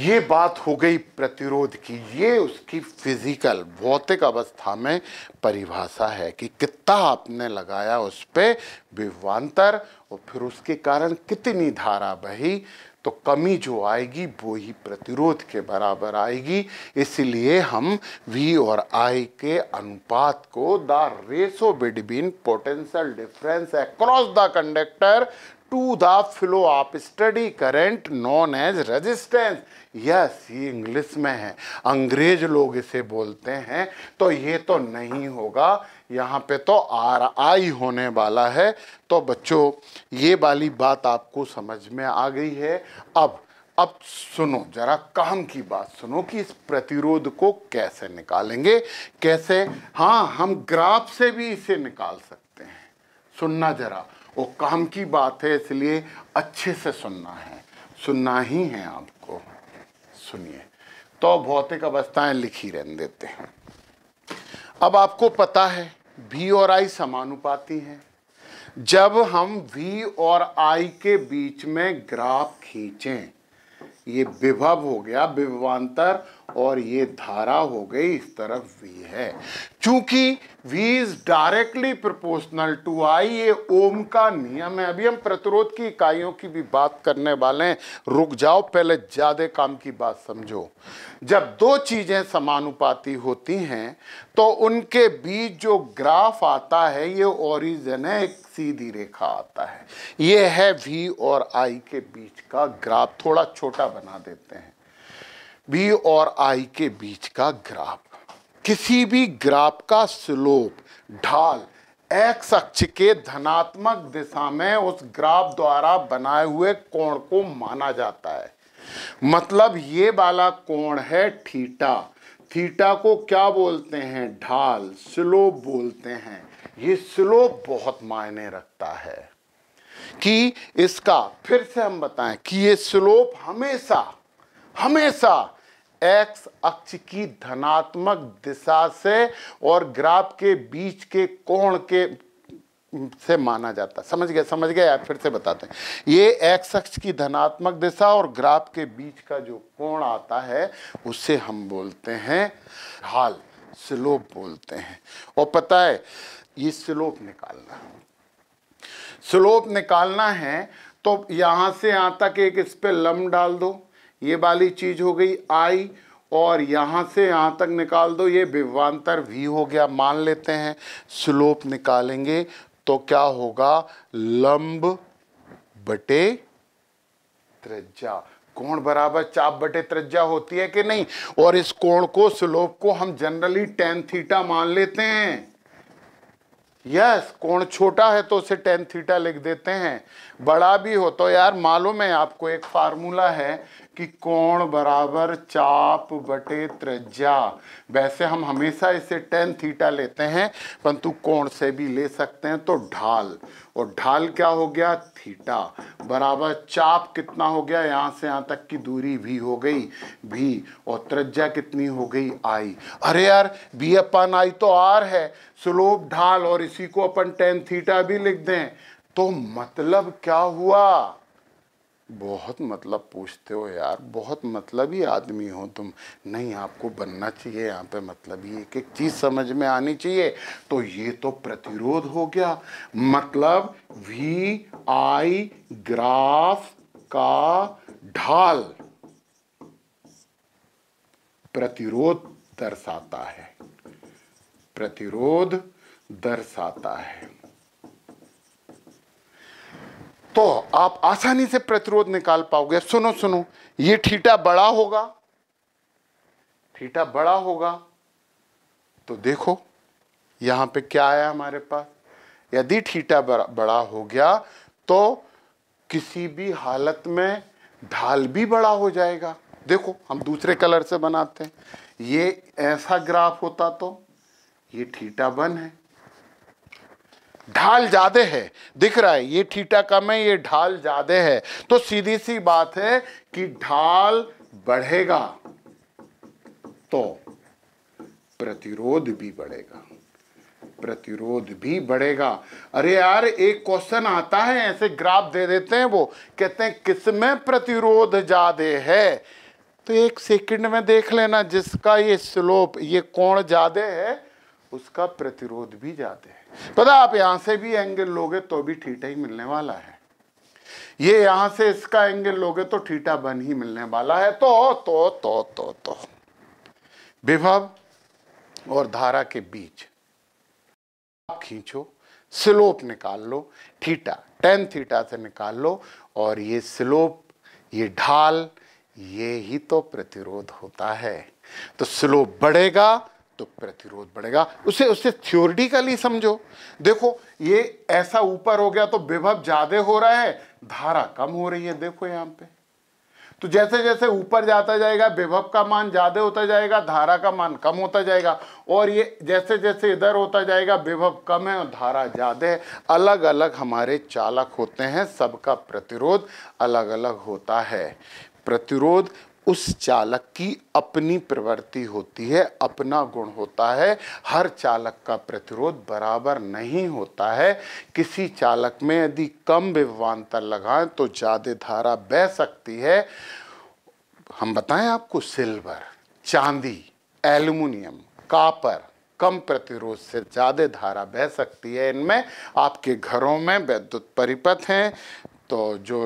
ये बात हो गई प्रतिरोध की ये उसकी फिजिकल भौतिक अवस्था में परिभाषा है कि कितना आपने लगाया उस पर विवान्तर और फिर उसके कारण कितनी धारा बही तो कमी जो आएगी वो ही प्रतिरोध के बराबर आएगी इसलिए हम वी और आई के अनुपात को the ratio between potential difference across the conductor to the flow of steady current known as resistance yes ये इंग्लिश में है अंग्रेज लोग इसे बोलते हैं तो ये तो नहीं होगा यहाँ पे तो आर आई होने वाला है तो बच्चों ये वाली बात आपको समझ में आ गई है अब अब सुनो जरा काम की बात सुनो कि इस प्रतिरोध को कैसे निकालेंगे कैसे हाँ हम ग्राफ से भी इसे निकाल सकते हैं सुनना जरा वो काम की बात है इसलिए अच्छे से सुनना है सुनना ही है आपको सुनिए तो भौतिक अवस्थाएं लिखी रहने देते हैं अब आपको पता है भी और आई समानुपाती है जब हम वी और आई के बीच में ग्राफ खींचें ये विभव हो गया विभवान्तर और ये धारा हो गई इस तरफ V है चूंकि V is directly proportional to I ये ओम का नियम है अभी हम प्रतिरोध की इकाइयों की भी बात करने वाले हैं रुक जाओ पहले ज़्यादा काम की बात समझो जब दो चीज़ें समानुपाती होती हैं तो उनके बीच जो ग्राफ आता है ये ओरिजन है एक सीधी रेखा आता है ये है V और I के बीच का ग्राफ थोड़ा छोटा बना देते हैं बी और आई के बीच का ग्राफ किसी भी ग्राफ का स्लोप ढाल एक्स अक्ष के धनात्मक दिशा में उस ग्राफ द्वारा बनाए हुए कोण को माना जाता है मतलब ये वाला कोण है थीटा थीटा को क्या बोलते हैं ढाल स्लोप बोलते हैं ये स्लोप बहुत मायने रखता है कि इसका फिर से हम बताएं कि ये स्लोप हमेशा हमेशा एक्स अक्ष की धनात्मक दिशा से और ग्राफ के बीच के कोण के से माना जाता समझ गया समझ गया फिर से बताते हैं ये एक्स अक्ष की धनात्मक दिशा और ग्राफ के बीच का जो कोण आता है उसे हम बोलते हैं हाल स्लोप बोलते हैं और पता है ये स्लोप निकालना स्लोप निकालना है तो यहां से यहां तक एक इस पर लम डाल दो ये वाली चीज़ हो गई आई और यहाँ से यहाँ तक निकाल दो ये विवान्तर वी हो गया मान लेते हैं स्लोप निकालेंगे तो क्या होगा लंब बटे त्रिज्या कोण बराबर चाप बटे त्रिज्या होती है कि नहीं और इस कोण को स्लोप को हम जनरली टेन थीटा मान लेते हैं यस yes, कोण छोटा है तो उसे टेन थीटा लिख देते हैं बड़ा भी हो तो यार मालूम है आपको एक फार्मूला है कि कोण बराबर चाप बटे त्रिज्या वैसे हम हमेशा इसे टेन थीटा लेते हैं परंतु कोण से भी ले सकते हैं तो ढाल और ढाल क्या हो गया थीटा बराबर चाप कितना हो गया यहाँ से यहाँ तक की दूरी भी हो गई भी और त्रिज्या कितनी हो गई आई अरे यार बी अपन आई तो आर है स्लोप ढाल और इसी को अपन टेन थीटा भी लिख दें तो मतलब क्या हुआ बहुत मतलब पूछते हो यार बहुत मतलब ही आदमी हो तुम नहीं आपको बनना चाहिए यहाँ पे मतलब ही एक एक चीज़ समझ में आनी चाहिए तो ये तो प्रतिरोध हो गया मतलब वी आई ग्राफ का ढाल प्रतिरोध दर्शाता है प्रतिरोध दर्शाता है तो आप आसानी से प्रतिरोध निकाल पाओगे सुनो सुनो ये ठीटा बड़ा होगा ठीटा बड़ा होगा तो देखो यहां पे क्या आया हमारे पास यदि ठीटा बड़ा हो गया तो किसी भी हालत में ढाल भी बड़ा हो जाएगा देखो हम दूसरे कलर से बनाते हैं ये ऐसा ग्राफ होता तो ये ठीटा वन है ढाल ज्यादा है दिख रहा है ये ठीटा कम है ये ढाल ज्यादा है तो सीधी सी बात है कि ढाल बढ़ेगा तो प्रतिरोध भी बढ़ेगा प्रतिरोध भी बढ़ेगा अरे यार एक क्वेश्चन आता है ऐसे ग्राफ दे देते हैं वो कहते हैं किसमें प्रतिरोध ज्यादा है तो एक सेकंड में देख लेना जिसका ये स्लोप ये कोण ज्यादा है उसका प्रतिरोध भी ज्यादा है पता आप यहां से भी एंगल लोगे तो भी ठीठा ही मिलने वाला है ये यहां से इसका एंगल लोगे तो ठीठा बन ही मिलने वाला है तो तो तो तो तो विभव और धारा के बीच आप खींचो स्लोप निकाल लो थीटा टेन थीटा से निकाल लो और ये स्लोप ये ढाल ये ही तो प्रतिरोध होता है तो स्लोप बढ़ेगा तो प्रतिरोध बढ़ेगा उसे उसे थ्योरिटिकली समझो देखो ये ऐसा ऊपर हो गया तो विभव ज्यादा हो रहा है धारा कम हो रही है देखो यहां पे तो जैसे जैसे ऊपर जाता जाएगा विभव का मान ज्यादा होता जाएगा धारा का मान कम होता जाएगा और ये जैसे जैसे इधर होता जाएगा विभव कम है और धारा ज्यादा है अलग अलग हमारे चालक होते हैं सबका प्रतिरोध अलग अलग होता है प्रतिरोध उस चालक की अपनी प्रवृत्ति होती है अपना गुण होता है हर चालक का प्रतिरोध बराबर नहीं होता है किसी चालक में यदि कम विवानता लगाए तो ज़्यादा धारा बह सकती है हम बताएं आपको सिल्वर चांदी एल्युमिनियम कापर कम प्रतिरोध से ज़्यादा धारा बह सकती है इनमें आपके घरों में वैद्युत परिपथ हैं तो जो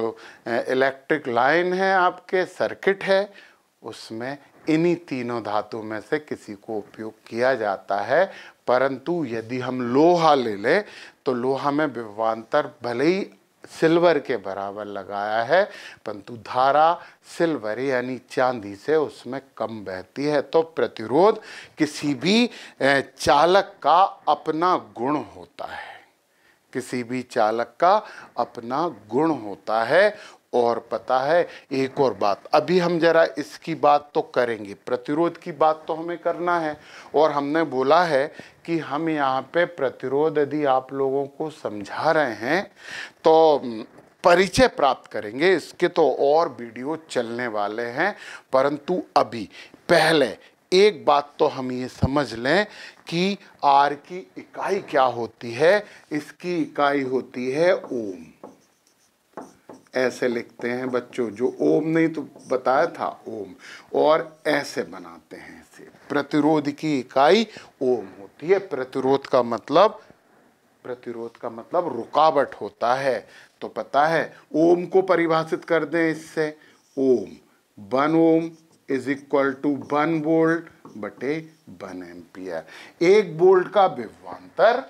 इलेक्ट्रिक लाइन है आपके सर्किट है उसमें इन्हीं तीनों धातु में से किसी को उपयोग किया जाता है परंतु यदि हम लोहा ले लें तो लोहा में विवान्तर भले ही सिल्वर के बराबर लगाया है परंतु धारा सिल्वर यानी चांदी से उसमें कम बहती है तो प्रतिरोध किसी भी चालक का अपना गुण होता है किसी भी चालक का अपना गुण होता है और पता है एक और बात अभी हम जरा इसकी बात तो करेंगे प्रतिरोध की बात तो हमें करना है और हमने बोला है कि हम यहाँ पे प्रतिरोध यदि आप लोगों को समझा रहे हैं तो परिचय प्राप्त करेंगे इसके तो और वीडियो चलने वाले हैं परंतु अभी पहले एक बात तो हम ये समझ लें कि आर की इकाई क्या होती है इसकी इकाई होती है ओम ऐसे लिखते हैं बच्चों जो ओम नहीं तो बताया था ओम और ऐसे बनाते हैं इसे प्रतिरोध की इकाई ओम होती है प्रतिरोध का मतलब प्रतिरोध का मतलब रुकावट होता है तो पता है ओम को परिभाषित कर दें इससे ohm one ohm is equal to one volt बटे वन एम्पियर एक वोल्ट का विभवांतर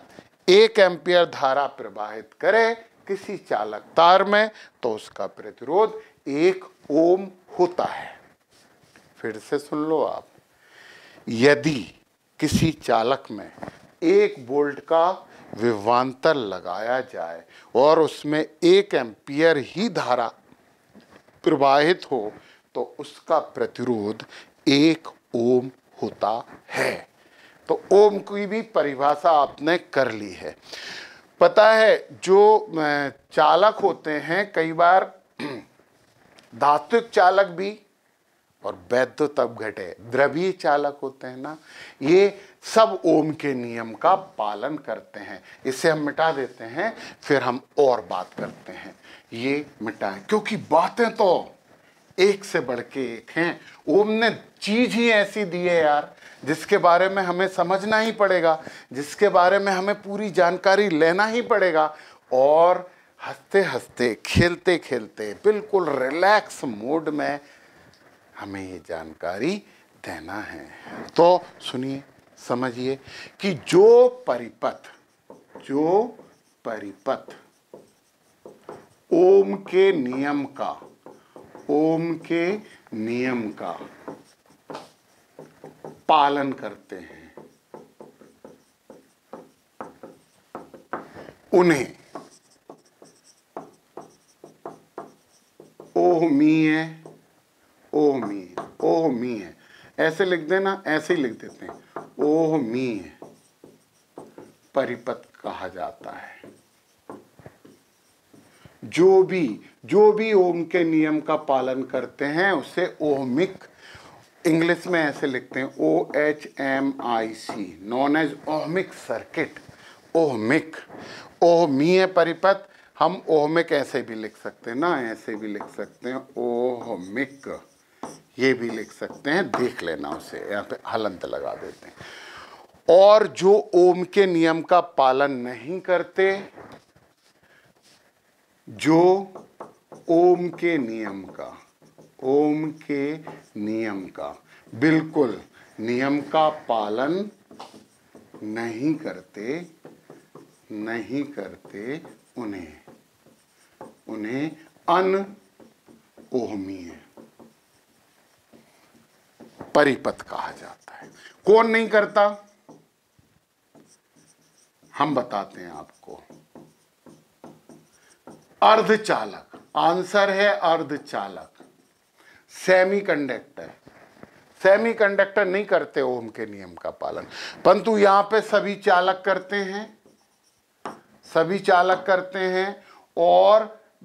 एक एम्पियर धारा प्रवाहित करे किसी चालक तार में तो उसका प्रतिरोध एक ओम होता है फिर से सुन लो आप यदि किसी चालक में एक वोल्ट का विवांतर लगाया जाए और उसमें एक एम्पियर ही धारा प्रवाहित हो तो उसका प्रतिरोध एक ओम होता है तो ओम की भी परिभाषा आपने कर ली है पता है जो चालक होते हैं कई बार (clears throat) धात्विक चालक भी और वैद्य तब घटे द्रवी चालक होते हैं ना ये सब ओम के नियम का पालन करते हैं इसे हम मिटा देते हैं फिर हम और बात करते हैं ये मिटाएं क्योंकि बातें तो एक से बढ़ के एक हैं ओम ने चीज ही ऐसी दी है यार जिसके बारे में हमें समझना ही पड़ेगा जिसके बारे में हमें पूरी जानकारी लेना ही पड़ेगा और हंसते हंसते खेलते खेलते बिल्कुल रिलैक्स मोड में हमें ये जानकारी देना है तो सुनिए समझिए कि जो परिपथ जो परिपथ ओम के नियम का ओम के नियम का पालन करते हैं उन्हें ओहमीय ओहमीय है ऐसे लिख देना ऐसे ही लिख देते हैं है परिपथ कहा जाता है जो भी जो भी ओम के नियम का पालन करते हैं उसे ओहमिक इंग्लिश में ऐसे लिखते हैं O H M I C known as ohmic circuit ohmic ओहमीय परिपथ हम ओहमिक ऐसे भी लिख सकते हैं ना ऐसे भी लिख सकते हैं ओहमिक ये भी लिख सकते हैं देख लेना उसे यहाँ पे हलंत लगा देते हैं और जो ओम के नियम का पालन नहीं करते जो ओम के नियम का ओम के नियम का बिल्कुल नियम का पालन नहीं करते नहीं करते उन्हें उन्हें अन ओहमीय परिपथ कहा जाता है कौन नहीं करता हम बताते हैं आपको अर्धचालक आंसर है अर्धचालक सेमीकंडक्टर सेमीकंडक्टर नहीं करते ओम के नियम का पालन परंतु यहां पे सभी चालक करते हैं सभी चालक करते हैं और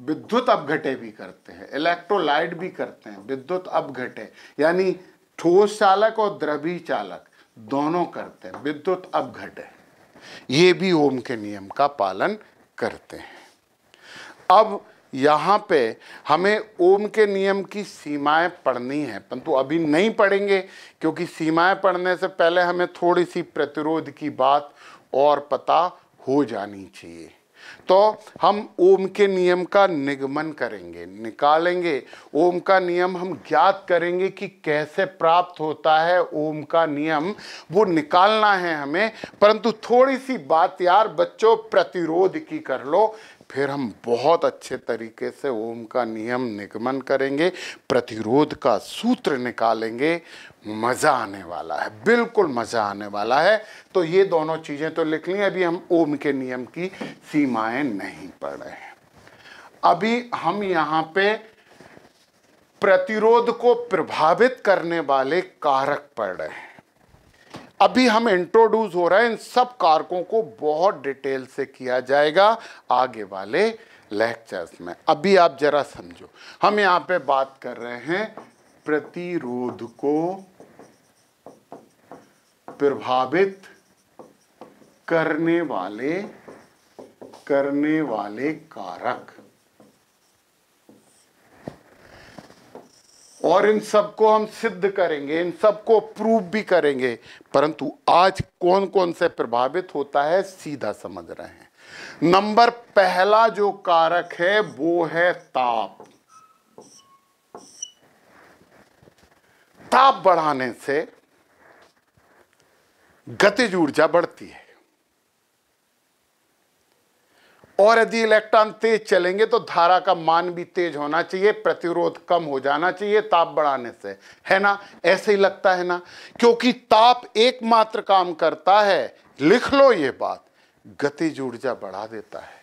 विद्युत अपघटे भी करते हैं इलेक्ट्रोलाइट भी करते हैं विद्युत अपघटे यानी ठोस चालक और द्रवी चालक दोनों करते हैं विद्युत अपघटे ये भी ओम के नियम का पालन करते हैं अब यहाँ पे हमें ओम के नियम की सीमाएं पढ़नी है परंतु अभी नहीं पढ़ेंगे क्योंकि सीमाएं पढ़ने से पहले हमें थोड़ी सी प्रतिरोध की बात और पता हो जानी चाहिए तो हम ओम के नियम का निगमन करेंगे निकालेंगे ओम का नियम हम ज्ञात करेंगे कि कैसे प्राप्त होता है ओम का नियम वो निकालना है हमें परंतु थोड़ी सी बात यार बच्चों प्रतिरोध की कर लो फिर हम बहुत अच्छे तरीके से ओम का नियम निगमन करेंगे प्रतिरोध का सूत्र निकालेंगे मज़ा आने वाला है बिल्कुल मज़ा आने वाला है तो ये दोनों चीज़ें तो लिख ली अभी हम ओम के नियम की सीमाएं नहीं पढ़ रहे हैं अभी हम यहाँ पे प्रतिरोध को प्रभावित करने वाले कारक पढ़ रहे हैं अभी हम इंट्रोड्यूस हो रहे हैं इन सब कारकों को बहुत डिटेल से किया जाएगा आगे वाले लेक्चर्स में अभी आप जरा समझो हम यहां पे बात कर रहे हैं प्रतिरोध को प्रभावित करने वाले करने वाले कारक और इन सबको हम सिद्ध करेंगे इन सबको प्रूव भी करेंगे परंतु आज कौन कौन से प्रभावित होता है सीधा समझ रहे हैं नंबर पहला जो कारक है वो है ताप ताप बढ़ाने से गतिज ऊर्जा बढ़ती है और यदि इलेक्ट्रॉन तेज चलेंगे तो धारा का मान भी तेज होना चाहिए प्रतिरोध कम हो जाना चाहिए ताप बढ़ाने से है ना ऐसे ही लगता है ना क्योंकि ताप एकमात्र काम करता है लिख लो ये बात गतिज ऊर्जा बढ़ा देता है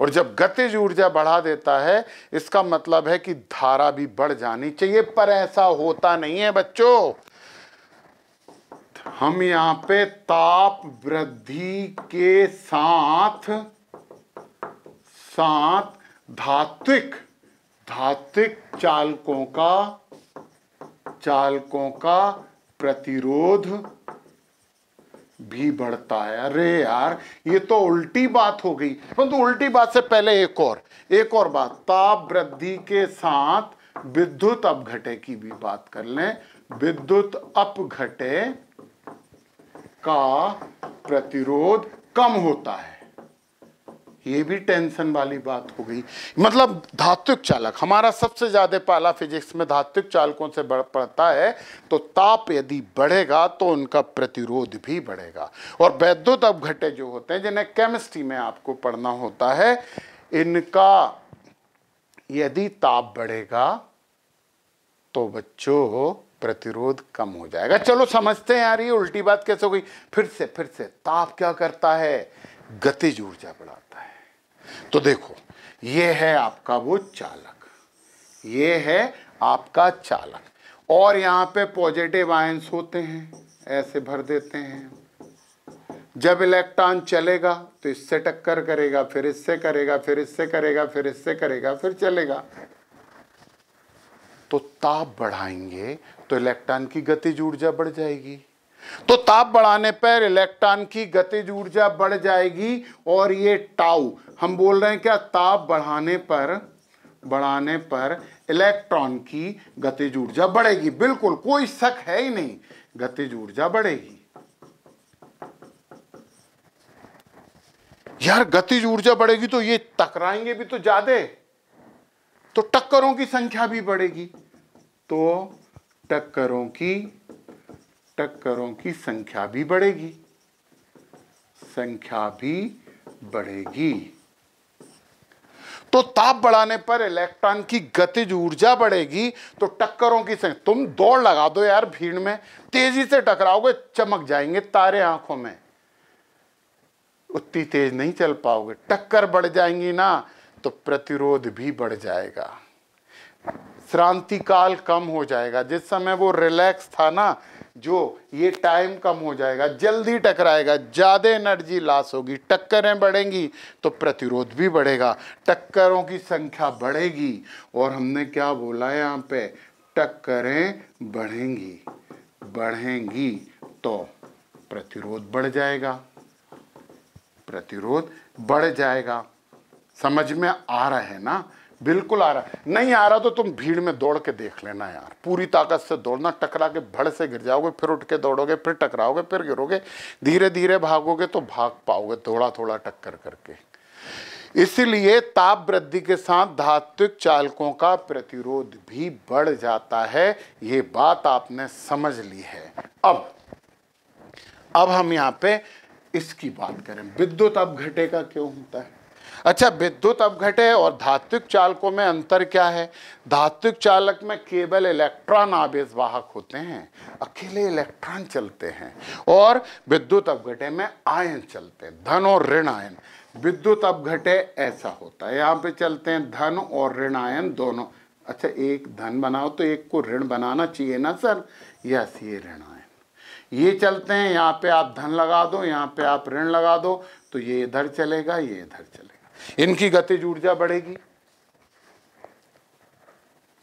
और जब गतिज ऊर्जा बढ़ा देता है इसका मतलब है कि धारा भी बढ़ जानी चाहिए पर ऐसा होता नहीं है बच्चों हम यहां पे ताप वृद्धि के साथ सात धात्विक धात्विक चालकों का चालकों का प्रतिरोध भी बढ़ता है अरे यार ये तो उल्टी बात हो गई परंतु तो उल्टी बात से पहले एक और एक और बात ताप वृद्धि के साथ विद्युत अपघटे की भी बात कर लें विद्युत अपघटे का प्रतिरोध कम होता है ये भी टेंशन वाली बात हो गई मतलब धात्विक चालक हमारा सबसे ज़्यादा पाला फिजिक्स में धात्विक चालकों से बढ़ पड़ता है तो ताप यदि बढ़ेगा तो उनका प्रतिरोध भी बढ़ेगा और वैद्युत अपघटे जो होते हैं जिन्हें केमिस्ट्री में आपको पढ़ना होता है इनका यदि ताप बढ़ेगा तो बच्चों प्रतिरोध कम हो जाएगा चलो समझते हैं यार ये उल्टी बात कैसे हो गई फिर से फिर से ताप क्या करता है गतिज ऊर्जा बढ़ाता तो देखो ये है आपका वो चालक ये है आपका चालक और यहाँ पे पॉजिटिव आयंस होते हैं ऐसे भर देते हैं जब इलेक्ट्रॉन चलेगा तो इससे टक्कर करेगा फिर इससे करेगा फिर इससे करेगा फिर इससे करेगा फिर चलेगा तो ताप बढ़ाएंगे तो इलेक्ट्रॉन की गतिज ऊर्जा बढ़ जाएगी तो ताप बढ़ाने पर इलेक्ट्रॉन की गतिज ऊर्जा बढ़ जाएगी और ये टाउ हम बोल रहे हैं क्या ताप बढ़ाने पर बढ़ाने पर इलेक्ट्रॉन की गतिज ऊर्जा बढ़ेगी बिल्कुल कोई शक है ही नहीं गतिज ऊर्जा बढ़ेगी यार गतिज ऊर्जा बढ़ेगी तो ये टकराएंगे भी तो ज्यादा तो टक्करों की संख्या भी बढ़ेगी तो टक्करों की टक्करों की संख्या भी बढ़ेगी संख्या भी बढ़ेगी तो ताप बढ़ाने पर इलेक्ट्रॉन की गतिज ऊर्जा बढ़ेगी तो टक्करों की संख्या तुम दौड़ लगा दो यार भीड़ में तेजी से टकराओगे चमक जाएंगे तारे आंखों में उतनी तेज नहीं चल पाओगे टक्कर बढ़ जाएंगी ना तो प्रतिरोध भी बढ़ जाएगा श्रांति काल कम हो जाएगा जिस समय वो रिलैक्स था ना जो ये टाइम कम हो जाएगा जल्दी टकराएगा ज़्यादा एनर्जी लॉस होगी टक्करें बढ़ेंगी तो प्रतिरोध भी बढ़ेगा टक्करों की संख्या बढ़ेगी और हमने क्या बोला यहाँ पे टक्करें बढ़ेंगी बढ़ेंगी तो प्रतिरोध बढ़ जाएगा प्रतिरोध बढ़ जाएगा समझ में आ रहा है ना बिल्कुल आ रहा नहीं आ रहा तो तुम भीड़ में दौड़ के देख लेना यार पूरी ताकत से दौड़ना टकरा के भड़ से गिर जाओगे फिर उठ के दौड़ोगे फिर टकराओगे फिर गिरोगे धीरे धीरे भागोगे तो भाग पाओगे थोड़ा थोड़ा टक्कर करके इसलिए ताप वृद्धि के साथ धात्विक चालकों का प्रतिरोध भी बढ़ जाता है ये बात आपने समझ ली है अब अब हम यहां पे इसकी बात करें विद्युत अपघटे का क्यों होता है अच्छा विद्युत अपघटे और धात्विक चालकों में अंतर क्या है धात्विक चालक में केवल इलेक्ट्रॉन आवेश वाहक होते हैं अकेले इलेक्ट्रॉन चलते हैं और विद्युत अपघटे में आयन चलते हैं धन और ऋण आयन विद्युत अपघटे ऐसा होता है यहाँ पे चलते हैं धन और ऋण आयन दोनों अच्छा एक धन बनाओ तो एक को ऋण बनाना चाहिए ना सर यस ये ऋण आयन ये चलते हैं यहाँ पे आप धन लगा दो यहाँ पे आप ऋण लगा दो तो ये इधर चलेगा ये इधर चलेगा इनकी गतिज ऊर्जा बढ़ेगी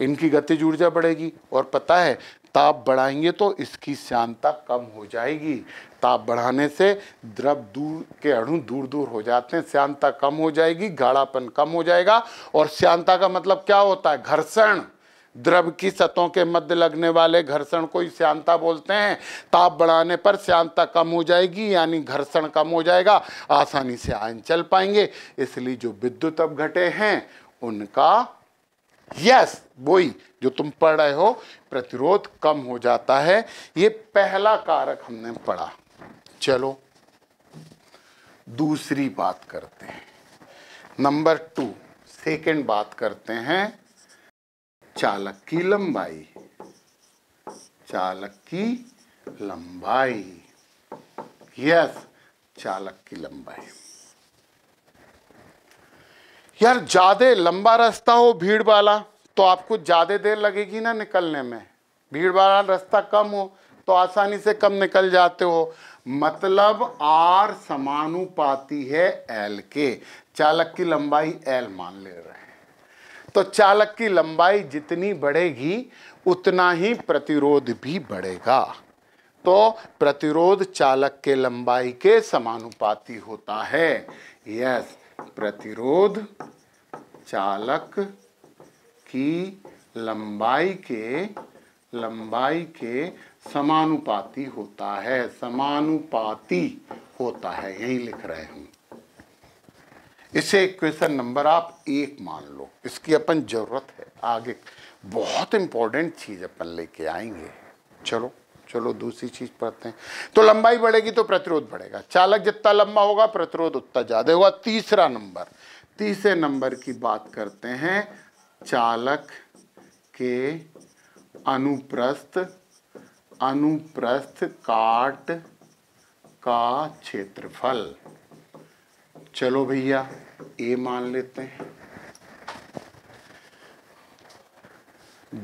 इनकी गतिज ऊर्जा बढ़ेगी और पता है ताप बढ़ाएंगे तो इसकी श्यानता कम हो जाएगी ताप बढ़ाने से द्रव दूर के अणु दूर दूर हो जाते हैं श्यानता कम हो जाएगी गाढ़ापन कम हो जाएगा और श्यानता का मतलब क्या होता है घर्षण द्रव की सतों के मध्य लगने वाले घर्षण को ही श्यांता बोलते हैं ताप बढ़ाने पर श्यांता कम हो जाएगी यानी घर्षण कम हो जाएगा आसानी से आयन चल पाएंगे इसलिए जो विद्युत घटे हैं उनका यस वही जो तुम पढ़ रहे हो प्रतिरोध कम हो जाता है ये पहला कारक हमने पढ़ा चलो दूसरी बात करते हैं नंबर टू सेकेंड बात करते हैं चालक की लंबाई चालक की लंबाई यस चालक की लंबाई यार ज्यादा लंबा रास्ता हो भीड़ वाला तो आपको ज्यादा देर लगेगी ना निकलने में भीड़ वाला रास्ता कम हो तो आसानी से कम निकल जाते हो मतलब आर समानुपाती है एल के चालक की लंबाई एल मान ले रहे हैं तो चालक की लंबाई जितनी बढ़ेगी उतना ही प्रतिरोध भी बढ़ेगा तो प्रतिरोध चालक के लंबाई के समानुपाती होता है यस प्रतिरोध चालक की लंबाई के लंबाई के समानुपाती होता है समानुपाती होता है यही लिख रहे हूं इसे क्वेश्चन नंबर आप एक मान लो इसकी अपन जरूरत है आगे बहुत इंपॉर्टेंट चीज़ अपन लेके आएंगे चलो चलो दूसरी चीज पढ़ते हैं तो लंबाई बढ़ेगी तो प्रतिरोध बढ़ेगा चालक जितना लंबा होगा प्रतिरोध उतना ज़्यादा होगा तीसरा नंबर तीसरे नंबर की बात करते हैं चालक के अनुप्रस्थ अनुप्रस्थ काट का क्षेत्रफल चलो भैया ए मान लेते हैं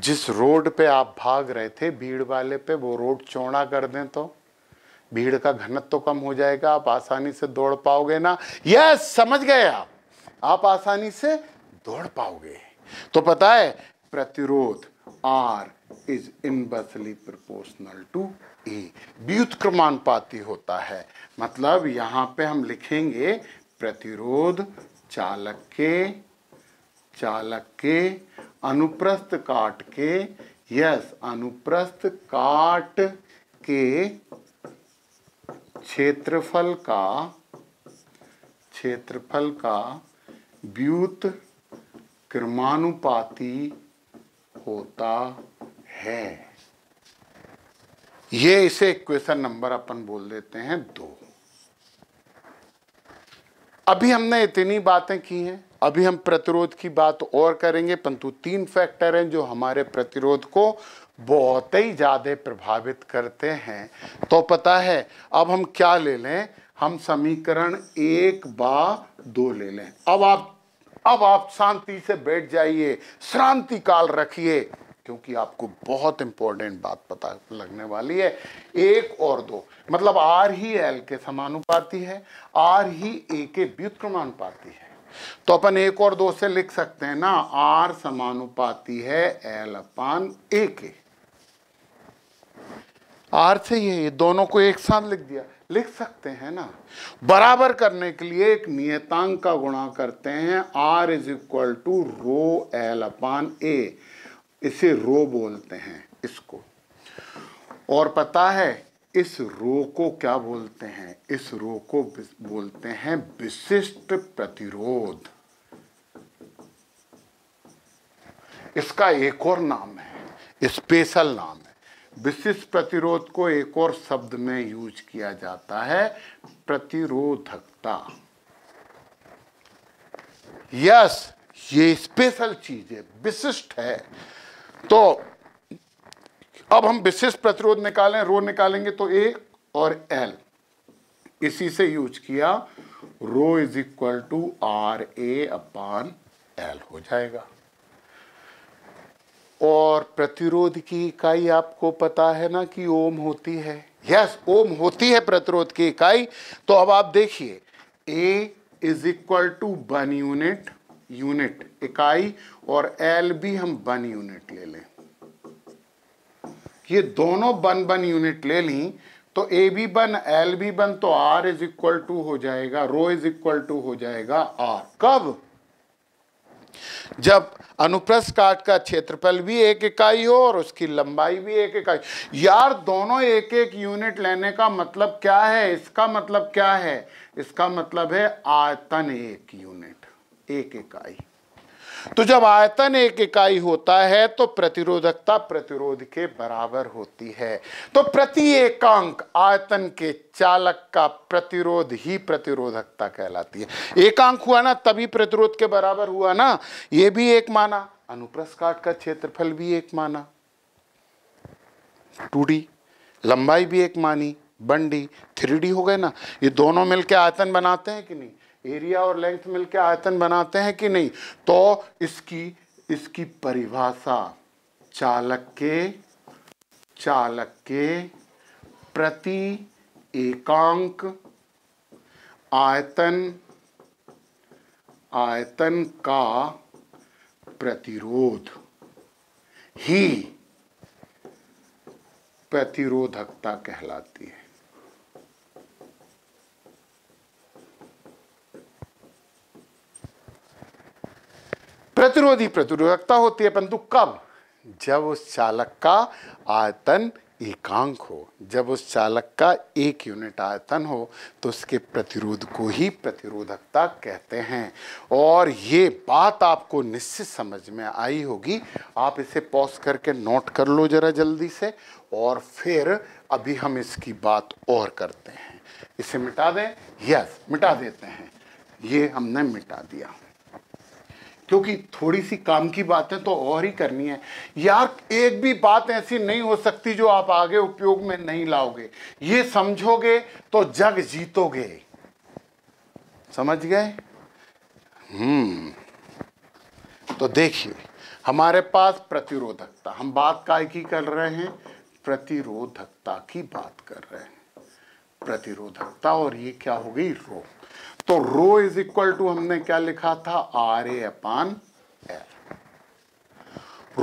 जिस रोड पे आप भाग रहे थे भीड़ वाले पे वो रोड चौड़ा कर दें तो भीड़ का घनत्व तो कम हो जाएगा आप आसानी से दौड़ पाओगे ना यस समझ गए आप आप आसानी से दौड़ पाओगे तो पता है प्रतिरोध R is inversely proportional to A व्युत्क्रमानुपाती होता है मतलब यहाँ पे हम लिखेंगे प्रतिरोध चालक के चालक के अनुप्रस्थ काट के यस अनुप्रस्थ काट के क्षेत्रफल का क्षेत्रफल का व्युत क्रमानुपाती होता है ये इसे क्वेश्चन नंबर अपन बोल देते हैं दो अभी हमने इतनी बातें की हैं अभी हम प्रतिरोध की बात और करेंगे परंतु तीन फैक्टर हैं जो हमारे प्रतिरोध को बहुत ही ज़्यादा प्रभावित करते हैं तो पता है अब हम क्या ले लें हम समीकरण एक बा दो ले लें अब आप अब आप शांति से बैठ जाइए शांति काल रखिए क्योंकि आपको बहुत इंपॉर्टेंट बात पता लगने वाली है एक और दो मतलब आर ही एल के समानुपाती है आर ही ए के व्युत्क्रमानुपाती है तो अपन एक और दो से लिख सकते हैं ना आर समानुपाती है एल अपान ए के आर से ये दोनों को एक साथ लिख दिया लिख सकते हैं ना बराबर करने के लिए एक नियतांक का गुणा करते हैं R is equal to rho L upon A इसे रो बोलते हैं इसको और पता है इस रो को क्या बोलते हैं इस रो को बोलते हैं विशिष्ट प्रतिरोध इसका एक और नाम है स्पेशल नाम है विशिष्ट प्रतिरोध को एक और शब्द में यूज किया जाता है प्रतिरोधकता यस ये स्पेशल चीज है विशिष्ट है तो अब हम विशिष्ट प्रतिरोध निकालें रो निकालेंगे तो ए और एल इसी से यूज किया rho is equal to R A upon L हो जाएगा और प्रतिरोध की इकाई आपको पता है ना कि ओम होती है यस yes, ओम होती है प्रतिरोध की इकाई तो अब आप देखिए A is equal to one unit unit इकाई और एल भी हम बन यूनिट ले लें ये दोनों बन बन यूनिट ले ली तो A be one L be one तो आर इज इक्वल टू हो जाएगा रो इज इक्वल टू हो जाएगा आर कब जब अनुप्रस्थ काट का क्षेत्रफल भी एक इकाई हो और उसकी लंबाई भी एक इकाई यार दोनों एक एक यूनिट लेने का मतलब क्या है इसका मतलब क्या है इसका मतलब है आयतन एक यूनिट एक इकाई तो जब आयतन एक इकाई होता है तो प्रतिरोधकता प्रतिरोध के बराबर होती है तो प्रति एकांक आयतन के चालक का प्रतिरोध ही प्रतिरोधकता कहलाती है एकांक हुआ ना तभी प्रतिरोध के बराबर हुआ ना यह भी एक माना अनुप्रस्थ काट का क्षेत्रफल भी एक माना टू लंबाई भी एक मानी बंडी थ्री डी हो गए ना ये दोनों मिलकर आयतन बनाते हैं कि नहीं एरिया और लेंथ मिलकर आयतन बनाते हैं कि नहीं तो इसकी इसकी परिभाषा चालक के चालक के प्रति एकांक आयतन आयतन का प्रतिरोध ही प्रतिरोधकता कहलाती है प्रतिरोधी प्रतिरोधकता होती है परंतु कब जब उस चालक का आयतन एकांक हो जब उस चालक का एक यूनिट आयतन हो तो उसके प्रतिरोध को ही प्रतिरोधकता कहते हैं और ये बात आपको निश्चित समझ में आई होगी आप इसे पॉज करके नोट कर लो जरा जल्दी से और फिर अभी हम इसकी बात और करते हैं इसे मिटा दें यस मिटा देते हैं ये हमने मिटा दिया क्योंकि थोड़ी सी काम की बातें तो और ही करनी है यार एक भी बात ऐसी नहीं हो सकती जो आप आगे उपयोग में नहीं लाओगे ये समझोगे तो जग जीतोगे समझ गए हम्म तो देखिए हमारे पास प्रतिरोधकता हम बात काय की कर रहे हैं प्रतिरोधकता की बात कर रहे हैं प्रतिरोधकता और ये क्या हो गई रोग तो रो इज इक्वल टू हमने क्या लिखा था आर ए अपान एल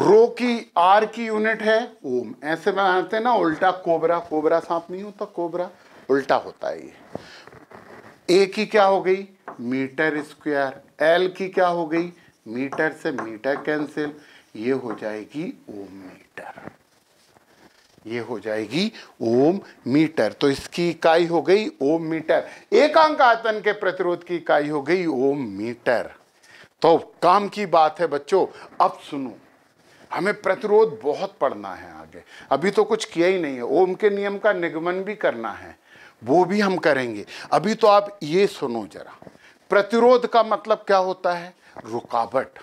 रो की आर की यूनिट है ओम ऐसे बनाते ना उल्टा कोबरा कोबरा सांप नहीं होता कोबरा उल्टा होता है ये ए की क्या हो गई मीटर स्क्वायर एल की क्या हो गई मीटर से मीटर कैंसिल ये हो जाएगी ओम मीटर ये हो जाएगी ओम मीटर तो इसकी इकाई हो गई ओम मीटर एकांक आयतन के प्रतिरोध की इकाई हो गई ओम मीटर तो काम की बात है बच्चों अब सुनो हमें प्रतिरोध बहुत पढ़ना है आगे अभी तो कुछ किया ही नहीं है ओम के नियम का निगमन भी करना है वो भी हम करेंगे अभी तो आप ये सुनो जरा प्रतिरोध का मतलब क्या होता है रुकावट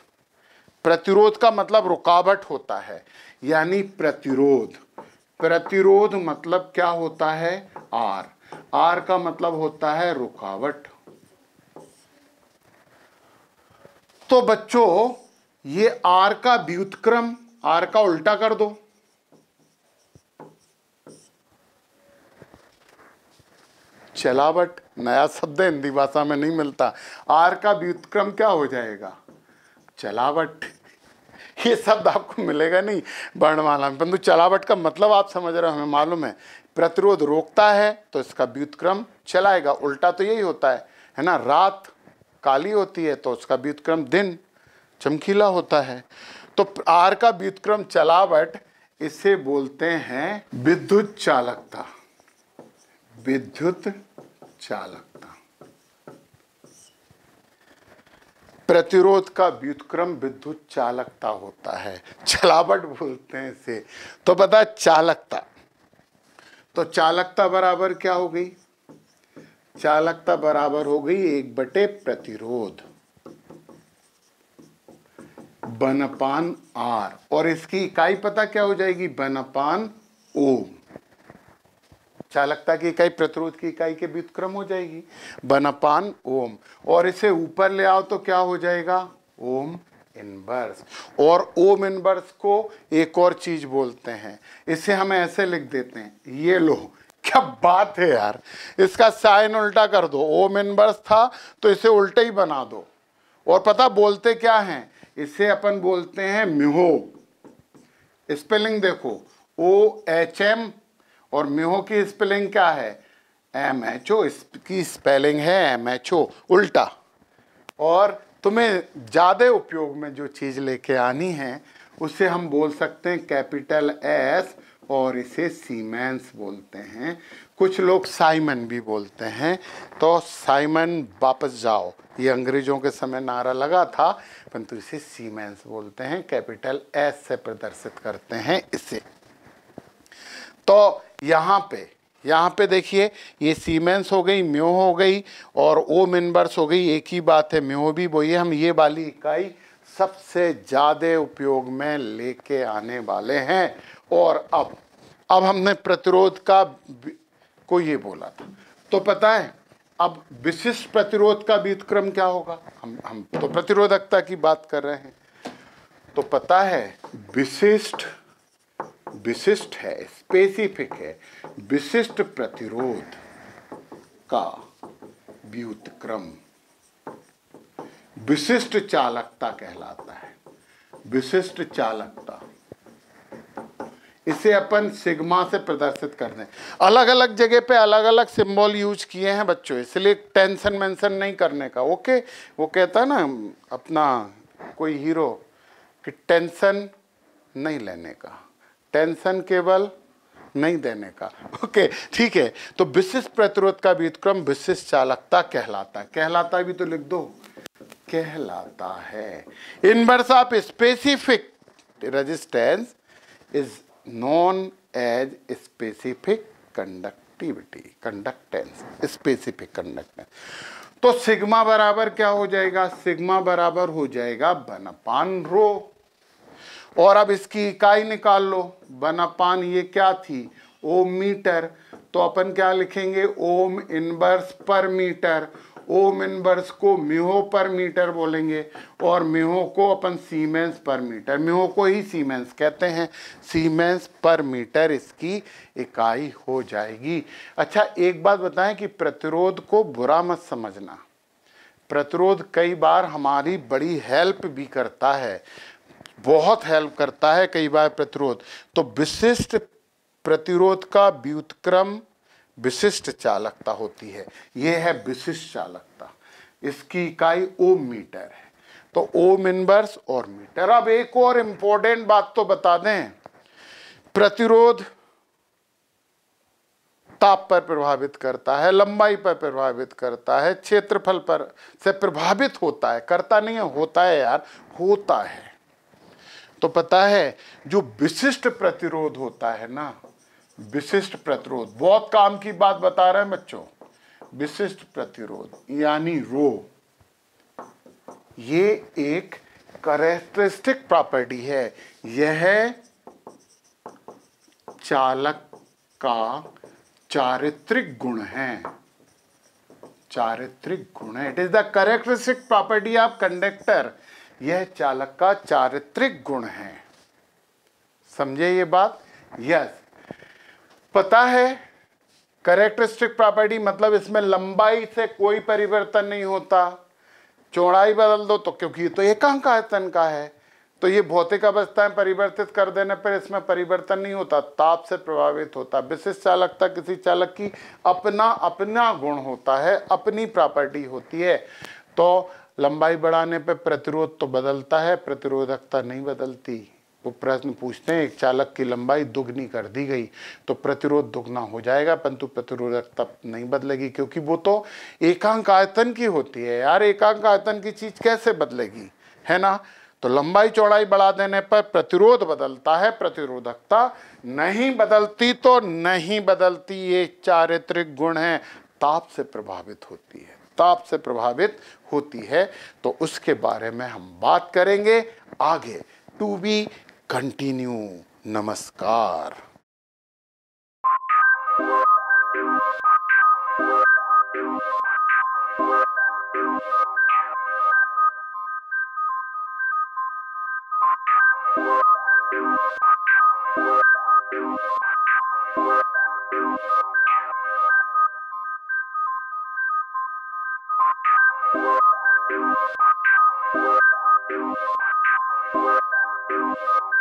प्रतिरोध का मतलब रुकावट होता है यानी प्रतिरोध प्रतिरोध मतलब क्या होता है आर आर का मतलब होता है रुकावट तो बच्चों ये आर का व्युतक्रम आर का उल्टा कर दो चलावट नया शब्द हिंदी भाषा में नहीं मिलता आर का व्युतक्रम क्या हो जाएगा चलावट ये शब्द आपको मिलेगा नहीं वर्णमाला में परंतु चलावट का मतलब आप समझ रहे हो हमें मालूम है प्रतिरोध रोकता है तो इसका व्युतक्रम चलाएगा उल्टा तो यही होता है है ना रात काली होती है तो उसका व्युतक्रम दिन चमकीला होता है तो आर का व्युतक्रम चलावट इसे बोलते हैं विद्युत चालकता विद्युत चालकता प्रतिरोध का व्युतक्रम विद्युत चालकता होता है चलावट बोलते हैं इसे तो बता चालकता तो चालकता बराबर क्या हो गई चालकता बराबर हो गई एक बटे प्रतिरोध बनपान आर और इसकी इकाई पता क्या हो जाएगी बनपान ओम चालकता अच्छा की इकाई प्रतिरोध की इकाई के व्युतक्रम हो जाएगी बनपान ओम और इसे ऊपर ले आओ तो क्या हो जाएगा ओम इनवर्स और ओम इनवर्स को एक और चीज बोलते हैं इसे हम ऐसे लिख देते हैं ये लो क्या बात है यार इसका साइन उल्टा कर दो ओम इनवर्स था तो इसे उल्टा ही बना दो और पता बोलते क्या हैं इसे अपन बोलते हैं मिहो स्पेलिंग देखो ओ एच एम और म्यूहो की स्पेलिंग क्या है एम एच ओ की स्पेलिंग है एम एच ओ उल्टा और तुम्हें ज़्यादा उपयोग में जो चीज़ लेके आनी है उसे हम बोल सकते हैं कैपिटल एस और इसे सीमेंस बोलते हैं कुछ लोग साइमन भी बोलते हैं तो साइमन वापस जाओ ये अंग्रेजों के समय नारा लगा था परंतु इसे सीमेंस बोलते हैं कैपिटल एस से प्रदर्शित करते हैं इसे तो यहाँ पे यहाँ पे देखिए ये सीमेंस हो गई म्यो हो गई और ओ मिनबर्स हो गई एक ही बात है म्यो भी ये हम ये वाली इकाई सबसे ज़्यादा उपयोग में लेके आने वाले हैं और अब अब हमने प्रतिरोध का को ये बोला था तो पता है अब विशिष्ट प्रतिरोध का क्रम क्या होगा हम हम तो प्रतिरोधकता की बात कर रहे हैं तो पता है विशिष्ट विशिष्ट है स्पेसिफिक है विशिष्ट प्रतिरोध का व्युतक्रम विशिष्ट चालकता कहलाता है विशिष्ट चालकता इसे अपन सिग्मा से प्रदर्शित कर दें अलग अलग जगह पे अलग अलग सिंबल यूज किए हैं बच्चों इसलिए टेंशन मेंशन नहीं करने का ओके वो कहता है ना अपना कोई हीरो कि टेंशन नहीं लेने का टेंशन केवल नहीं देने का ओके ठीक है तो विशिष्ट प्रतिरोध का व्यतिक्रम विशिष्ट चालकता कहलाता है कहलाता भी तो लिख दो कहलाता है inverse of specific resistance is known as specific conductivity conductance specific conductance तो सिग्मा बराबर क्या हो जाएगा सिग्मा बराबर हो जाएगा बनपान रो और अब इसकी इकाई निकाल लो बना पान ये क्या थी ओम मीटर तो अपन क्या लिखेंगे ओम इनवर्स पर मीटर ओम इनवर्स को मेहो पर मीटर बोलेंगे और मेहो को अपन सीमेंस पर मीटर मेहो को ही सीमेंस कहते हैं सीमेंस पर मीटर इसकी इकाई हो जाएगी अच्छा एक बात बताएं कि प्रतिरोध को बुरा मत समझना प्रतिरोध कई बार हमारी बड़ी हेल्प भी करता है बहुत हेल्प करता है कई बार प्रतिरोध तो विशिष्ट प्रतिरोध का व्युतक्रम विशिष्ट चालकता होती है यह है विशिष्ट चालकता इसकी इकाई ओम मीटर है तो ओम इनवर्स और मीटर अब एक और इंपॉर्टेंट बात तो बता दें प्रतिरोध ताप पर प्रभावित करता है लंबाई पर प्रभावित करता है क्षेत्रफल पर से प्रभावित होता है करता नहीं है होता है यार होता है तो पता है जो विशिष्ट प्रतिरोध होता है ना विशिष्ट प्रतिरोध बहुत काम की बात बता रहे हैं बच्चों विशिष्ट प्रतिरोध यानी रो ये एक करेक्टरिस्टिक प्रॉपर्टी है यह चालक का चारित्रिक गुण है चारित्रिक गुण है it is the characteristic property of conductor यह चालक का चारित्रिक गुण है समझे ये बात यस पता है करेक्टरिस्टिक प्रॉपर्टी मतलब इसमें लंबाई से कोई परिवर्तन नहीं होता चौड़ाई बदल दो तो क्योंकि ये तो एकांक आयतन का है तो ये भौतिक अवस्थाएं परिवर्तित कर देने पर इसमें परिवर्तन नहीं होता ताप से प्रभावित होता विशिष्ट चालकता किसी चालक की अपना अपना गुण होता है अपनी प्रॉपर्टी होती है तो लंबाई बढ़ाने पे प्रतिरोध तो बदलता है प्रतिरोधकता नहीं बदलती वो प्रश्न पूछते हैं एक चालक की लंबाई दुगनी कर दी गई तो प्रतिरोध दुगना हो जाएगा परंतु प्रतिरोधकता नहीं बदलेगी क्योंकि वो तो एकांक आयतन की होती है यार एकांक आयतन की चीज़ कैसे बदलेगी है ना तो लंबाई चौड़ाई बढ़ा देने पर प्रतिरोध बदलता है प्रतिरोधकता नहीं बदलती तो नहीं बदलती ये चारित्रिक गुण है ताप से प्रभावित होती है ताप से प्रभावित होती है तो उसके बारे में हम बात करेंगे आगे टू बी कंटिन्यू नमस्कार you